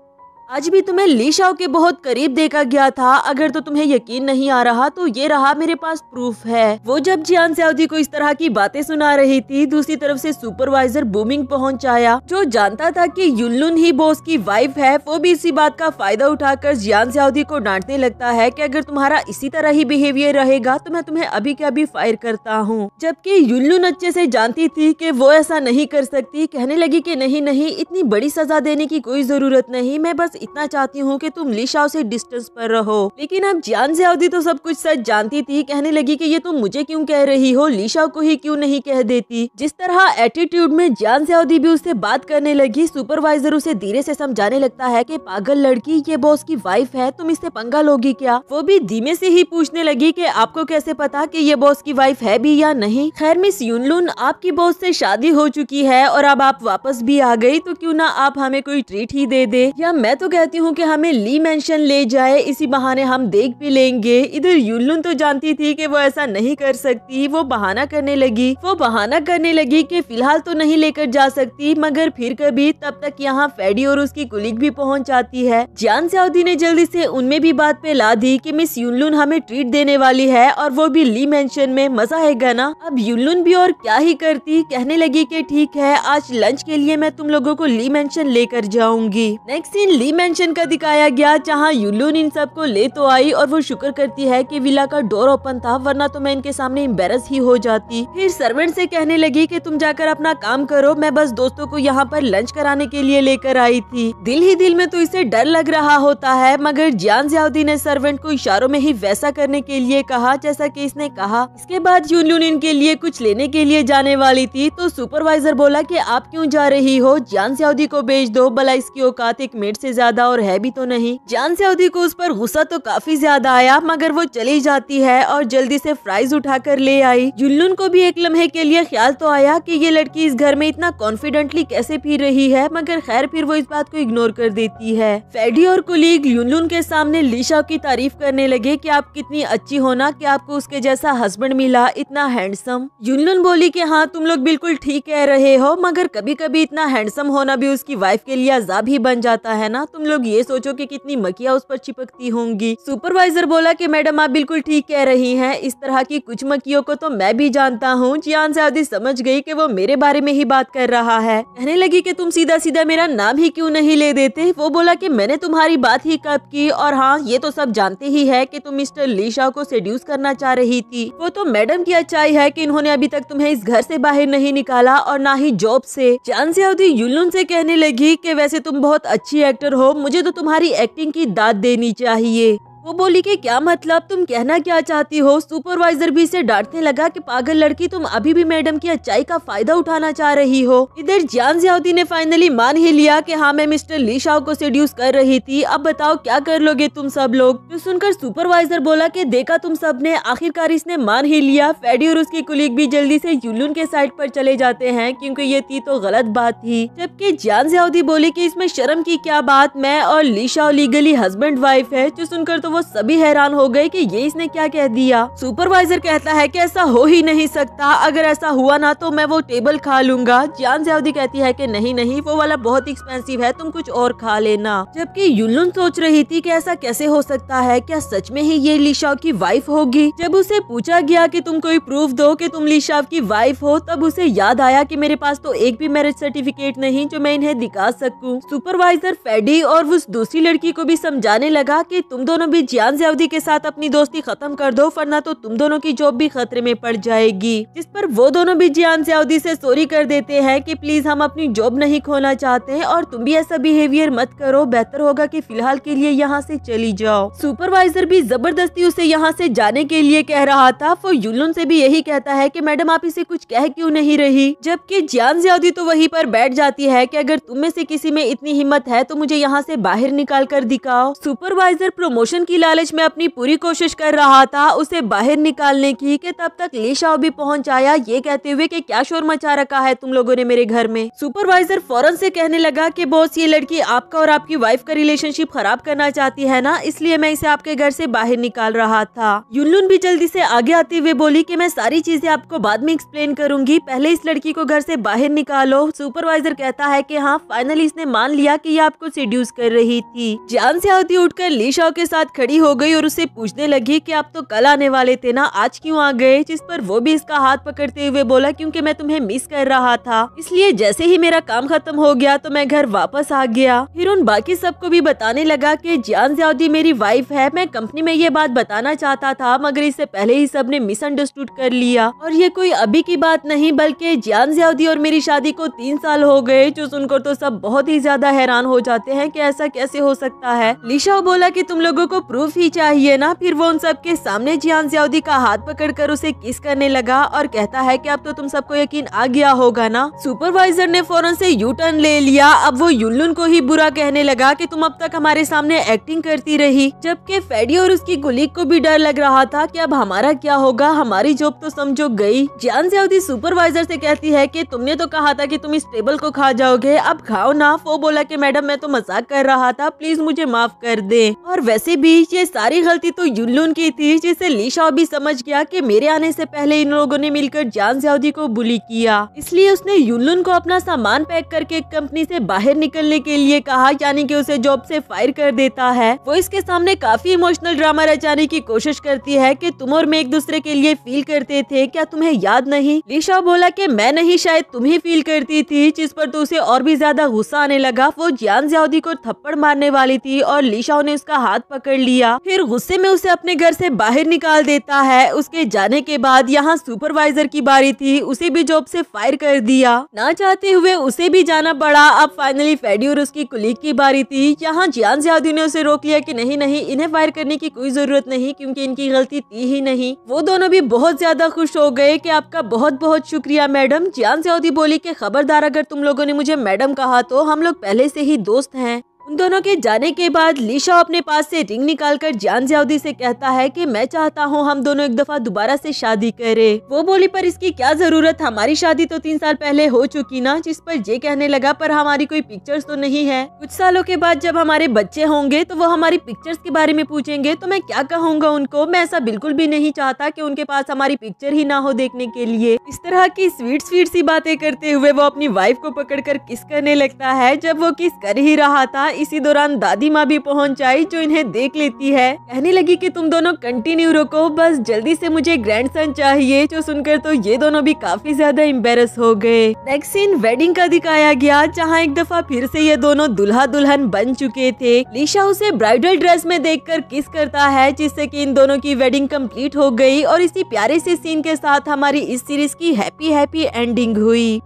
आज भी तुम्हें लीशाओ के बहुत करीब देखा गया था अगर तो तुम्हें यकीन नहीं आ रहा तो ये रहा मेरे पास प्रूफ है वो जब जियान सयाउदी को इस तरह की बातें सुना रही थी दूसरी तरफ से सुपरवाइजर बूमिंग पहुंच आया जो जानता था कि युल्लुन ही बॉस की वाइफ है वो भी इसी बात का फायदा उठाकर जियान सयाउदी को डांटने लगता है की अगर तुम्हारा इसी तरह ही बिहेवियर रहेगा तो मैं तुम्हें अभी के अभी फायर करता हूँ जबकि युल्लुन अच्छे से जानती थी की वो ऐसा नहीं कर सकती कहने लगी की नहीं नहीं इतनी बड़ी सजा देने की कोई जरूरत नहीं मैं बस इतना चाहती हूँ कि तुम लिशाओ से डिस्टेंस पर रहो लेकिन अब जान जियाउदी तो सब कुछ सच जानती थी कहने लगी कि ये तुम मुझे क्यों कह रही हो लिशाओ को ही क्यों नहीं कह देती जिस तरह एटीट्यूड में जान जियाउदी भी उससे बात करने लगी सुपरवाइजर उसे धीरे से समझाने लगता है की पागल लड़की ये बॉस की वाइफ है तुम इससे पंगा लोगी क्या वो भी धीमे से ही पूछने लगी की आपको कैसे पता की ये बॉस की वाइफ है भी या नहीं खैर मिस यूनलून आपकी बॉस से शादी हो चुकी है और अब आप वापस भी आ गई तो क्यों ना आप हमें कोई ट्रीट ही दे दे या मैं तो तो कहती हूँ कि हमें ली मेंशन ले जाए इसी बहाने हम देख भी लेंगे इधर यूलुन तो जानती थी कि वो ऐसा नहीं कर सकती वो बहाना करने लगी वो बहाना करने लगी कि फिलहाल तो नहीं लेकर जा सकती मगर फिर कभी तब तक यहाँ फेडी और उसकी कुलिक भी पहुँच जाती है जान सऊदी ने जल्दी से उनमें भी बात पे ला दी की मिस यूलुन हमें ट्रीट देने वाली है और वो भी ली मेंशन में मजा आएगा ना अब यूलुन भी और क्या ही करती कहने लगी की ठीक है आज लंच के लिए मैं तुम लोगो को ली मेंशन लेकर जाऊंगी नेक्स्ट सीन ली मेंशन का दिखाया गया जहां यूलून इन सब को ले तो आई और वो शुक्र करती है कि विला का डोर ओपन था वरना तो मैं इनके सामने एम्बेरस ही हो जाती फिर सर्वेंट से कहने लगी कि तुम जाकर अपना काम करो मैं बस दोस्तों को यहाँ पर लंच कराने के लिए लेकर आई थी दिल ही दिल में तो इसे डर लग रहा होता है मगर जियान जियाउदी ने सर्वेंट को इशारों में ही वैसा करने के लिए कहा जैसा की इसने कहा इसके बाद यूनलून इनके लिए कुछ लेने के लिए जाने वाली थी तो सुपरवाइजर बोला की आप क्यूँ जा रही हो जियान जियाउदी को भेज दो भला इसकी औकात एक मिनट ऐसी ज्यादा और है भी तो नहीं जान अवधि को उस पर गुस्सा तो काफी ज्यादा आया मगर वो चली जाती है और जल्दी से फ्राइज उठाकर ले आई जुल्लुन को भी एक लम्हे के लिए ख्याल तो आया कि ये लड़की इस घर में इतना कॉन्फिडेंटली कैसे फिर रही है मगर खैर फिर वो इस बात को इग्नोर कर देती है फेडी और कुलीग ल्यूनलून के सामने लीशा की तारीफ करने लगे की आप कितनी अच्छी होना की आपको उसके जैसा हस्बैंड मिला इतना हैंडसम जुल्लुन बोली की हाँ तुम लोग बिल्कुल ठीक कह रहे हो मगर कभी कभी इतना हैंडसम होना भी उसकी वाइफ के लिए अजाब ही बन जाता है ना तो तुम लोग ये सोचो कि कितनी मक्खियाँ उस पर चिपकती होंगी सुपरवाइजर बोला कि मैडम आप बिल्कुल ठीक कह रही हैं इस तरह की कुछ मक्खियों को तो मैं भी जानता हूँ जियान सादी समझ गई कि वो मेरे बारे में ही बात कर रहा है कहने लगी कि तुम सीधा सीधा मेरा नाम ही क्यों नहीं ले देते वो बोला कि मैंने तुम्हारी बात ही कब की और हाँ ये तो सब जानते ही है कि तुम मिस्टर लीशा को सेड्यूस करना चाह रही थी वो तो मैडम की अच्छाई है कि इन्होंने अभी तक तुम्हें इस घर से बाहर नहीं निकाला और ना ही जॉब से जान से यूलून से कहने लगी कि वैसे तुम बहुत अच्छी एक्टर हो मुझे तो तुम्हारी एक्टिंग की दाद देनी चाहिए वो बोली कि क्या मतलब तुम कहना क्या चाहती हो सुपरवाइजर भी इसे डांटने लगा कि पागल लड़की तुम अभी भी मैडम की अच्छाई का फायदा उठाना चाह रही हो इधर जान जियाउदी ने फाइनली मान ही लिया कि हाँ मैं मिस्टर ली शाह को सेड्यूस कर रही थी अब बताओ क्या कर लोगे तुम सब लोग तो सुनकर सुपरवाइजर बोला की देखा तुम सब ने आखिरकार इसने मान ही लिया फैडी और उसकी कुलीग भी जल्दी ऐसी यूलून के साइड आरोप चले जाते हैं क्यूँकी ये थी तो गलत बात थी जबकि जान जियाउदी बोली की इसमें शर्म की क्या बात मैं और लीशा लीगली हस्बैंड वाइफ है जो सुनकर तो वो सभी हैरान हो गए कि ये इसने क्या कह दिया सुपरवाइजर कहता है कि ऐसा हो ही नहीं सकता अगर ऐसा हुआ ना तो मैं वो टेबल खा लूंगा जान जयावदी कहती है कि नहीं नहीं वो वाला बहुत एक्सपेंसिव है तुम कुछ और खा लेना जबकि युलुन सोच रही थी कि ऐसा कैसे हो सकता है क्या सच में ही ये लीशाव की वाइफ होगी जब उसे पूछा गया कि तुम कोई प्रूफ दो कि तुम लीशाव की वाइफ हो तब उसे याद आया कि मेरे पास तो एक भी मैरिज सर्टिफिकेट नहीं जो मैं इन्हें दिखा सकूं सुपरवाइजर फेडी और उस दूसरी लड़की को भी समझाने लगा कि तुम दोनों भी जियान जयाउदी के साथ अपनी दोस्ती खत्म कर दो वरना तो तुम दोनों की जॉब भी खतरे में पड़ जाएगी जिस पर वो दोनों भी जियान जयाउदी से सॉरी कर देते हैं कि प्लीज हम अपनी जॉब नहीं खोना चाहते हैं और तुम भी ऐसा बिहेवियर मत करो बेहतर होगा कि फिलहाल के लिए यहाँ से चली जाओ सुपरवाइजर भी जबरदस्ती उसे यहाँ से जाने के लिए कह रहा था वो यूलुन से भी यही कहता है कि मैडम आप इसे कुछ कह क्यों नहीं रही जबकि जियान ज्यादी तो वहीं पर बैठ जाती है कि अगर तुम में से किसी में इतनी हिम्मत है तो मुझे यहाँ से बाहर निकाल कर दिखाओ सुपरवाइजर प्रमोशन की की लालच में अपनी पूरी कोशिश कर रहा था उसे बाहर निकालने की कि तब तक लीशाओ भी पहुंच आया ये कहते हुए कि क्या शोर मचा रखा है तुम लोगों ने मेरे घर में सुपरवाइजर फौरन से कहने लगा कि बॉस ये लड़की आपका और आपकी वाइफ का रिलेशनशिप खराब करना चाहती है ना इसलिए मैं इसे आपके घर से बाहर निकाल रहा था यूनलून भी जल्दी से आगे आते हुए बोली की मैं सारी चीजें आपको बाद में एक्सप्लेन करूंगी पहले इस लड़की को घर से बाहर निकालो सुपरवाइजर कहता है की हाँ फाइनली इसने मान लिया की ये आपको सीड्यूस कर रही थी जान से आती उठकर लीशाओ के साथ खड़ी हो गई और उसे पूछने लगी कि आप तो कल आने वाले थे ना आज क्यों आ गए जिस पर वो भी इसका हाथ पकड़ते हुए बोला क्योंकि मैं तुम्हें मिस कर रहा था इसलिए जैसे ही मेरा काम खत्म हो गया तो मैं घर वापस आ गया फिर उन बाकी सबको भी बताने लगा की जान ज्यादी मेरी वाइफ है मैं कंपनी में ये बात बताना चाहता था मगर इससे पहले ही सब ने मिसअंडरस्टूड कर लिया और ये कोई अभी की बात नहीं बल्कि जान ज्यादी और मेरी शादी को तीन साल हो गए जो सुनकर तो सब बहुत ही ज्यादा हैरान हो जाते हैं कि ऐसा कैसे हो सकता है लिशा बोला कि तुम लोगों को प्रूफ ही चाहिए ना फिर वो उन सब के सामने जियान जियाउदी का हाथ पकड़कर उसे किस करने लगा और कहता है कि अब तो तुम सबको यकीन आ गया होगा ना सुपरवाइजर ने फौरन से यू टर्न ले लिया अब वो युल्लुन को ही बुरा कहने लगा कि तुम अब तक हमारे सामने एक्टिंग करती रही जबकि फेडी और उसकी गुलीग को भी डर लग रहा था की अब हमारा क्या होगा हमारी जॉब तो समझो गई जियान जियाउदी सुपरवाइजर ऐसी कहती है की तुमने तो कहा था की तुम इस टेबल को खा जाओगे अब खाओ ना वो बोला की मैडम मैं तो मजाक कर रहा था प्लीज मुझे माफ कर दे और वैसे भी थी ये सारी गलती तो युनलून की थी जिसे लीशा भी समझ गया कि मेरे आने से पहले इन लोगों ने मिलकर जान सऊदी को बुली किया इसलिए उसने युनलून को अपना सामान पैक करके कंपनी से बाहर निकलने के लिए कहा यानी कि उसे जॉब से फायर कर देता है वो इसके सामने काफी इमोशनल ड्रामा रचाने की कोशिश करती है की तुम और मैं एक दूसरे के लिए फील करते थे क्या तुम्हें याद नहीं लीशा बोला की मैं नहीं शायद तुम्हें फील करती थी जिस पर तो उसे और भी ज्यादा गुस्सा आने लगा वो जान सऊदी को थप्पड़ मारने वाली थी और लीशा ने उसका हाथ पकड़ लिया फिर गुस्से में उसे अपने घर से बाहर निकाल देता है उसके जाने के बाद यहाँ सुपरवाइजर की बारी थी उसे भी जॉब से फायर कर दिया ना चाहते हुए उसे भी जाना पड़ा अब फाइनली फेडी और उसकी कुलीग की बारी थी यहाँ जियान ज्यादू ने उसे रोक लिया की नहीं नहीं इन्हें फायर करने की कोई जरूरत नहीं क्यूँकी इनकी गलती थी ही नहीं वो दोनों भी बहुत ज्यादा खुश हो गए की आपका बहुत बहुत शुक्रिया मैडम जियान ज्यादी बोली की खबरदार अगर तुम लोगों ने मुझे मैडम कहा तो हम लोग पहले से ही दोस्त हैं उन दोनों के जाने के बाद लीशा अपने पास से रिंग निकालकर जान जयाउदी से कहता है कि मैं चाहता हूँ हम दोनों एक दफा दोबारा से शादी करें वो बोली पर इसकी क्या जरूरत हमारी शादी तो तीन साल पहले हो चुकी ना जिस पर ये कहने लगा पर हमारी कोई पिक्चर्स तो नहीं है कुछ सालों के बाद जब हमारे बच्चे होंगे तो वो हमारी पिक्चर्स के बारे में पूछेंगे तो मैं क्या कहूँगा उनको मैं ऐसा बिल्कुल भी नहीं चाहता की उनके पास हमारी पिक्चर ही ना हो देखने के लिए इस तरह की स्वीट स्वीट सी बातें करते हुए वो अपनी वाइफ को पकड़ किस करने लगता है जब वो किस कर ही रहा था इसी दौरान दादी माँ भी पहुँच आई जो इन्हें देख लेती है कहने लगी कि तुम दोनों कंटिन्यू रुको बस जल्दी से मुझे सन चाहिए जो सुनकर तो ये दोनों भी काफी ज्यादा एम्बेरस हो गए नेक्स्ट सीन वेडिंग का दिखाया गया जहाँ एक दफा फिर से ये दोनों दुल्हा दुल्हन बन चुके थे लिशा उसे ब्राइडल ड्रेस में कर किस करता है जिससे की इन दोनों की वेडिंग कम्प्लीट हो गयी और इसी प्यारे से सीन के साथ हमारी इस सीरीज की हैप्पी हैप्पी एंडिंग हुई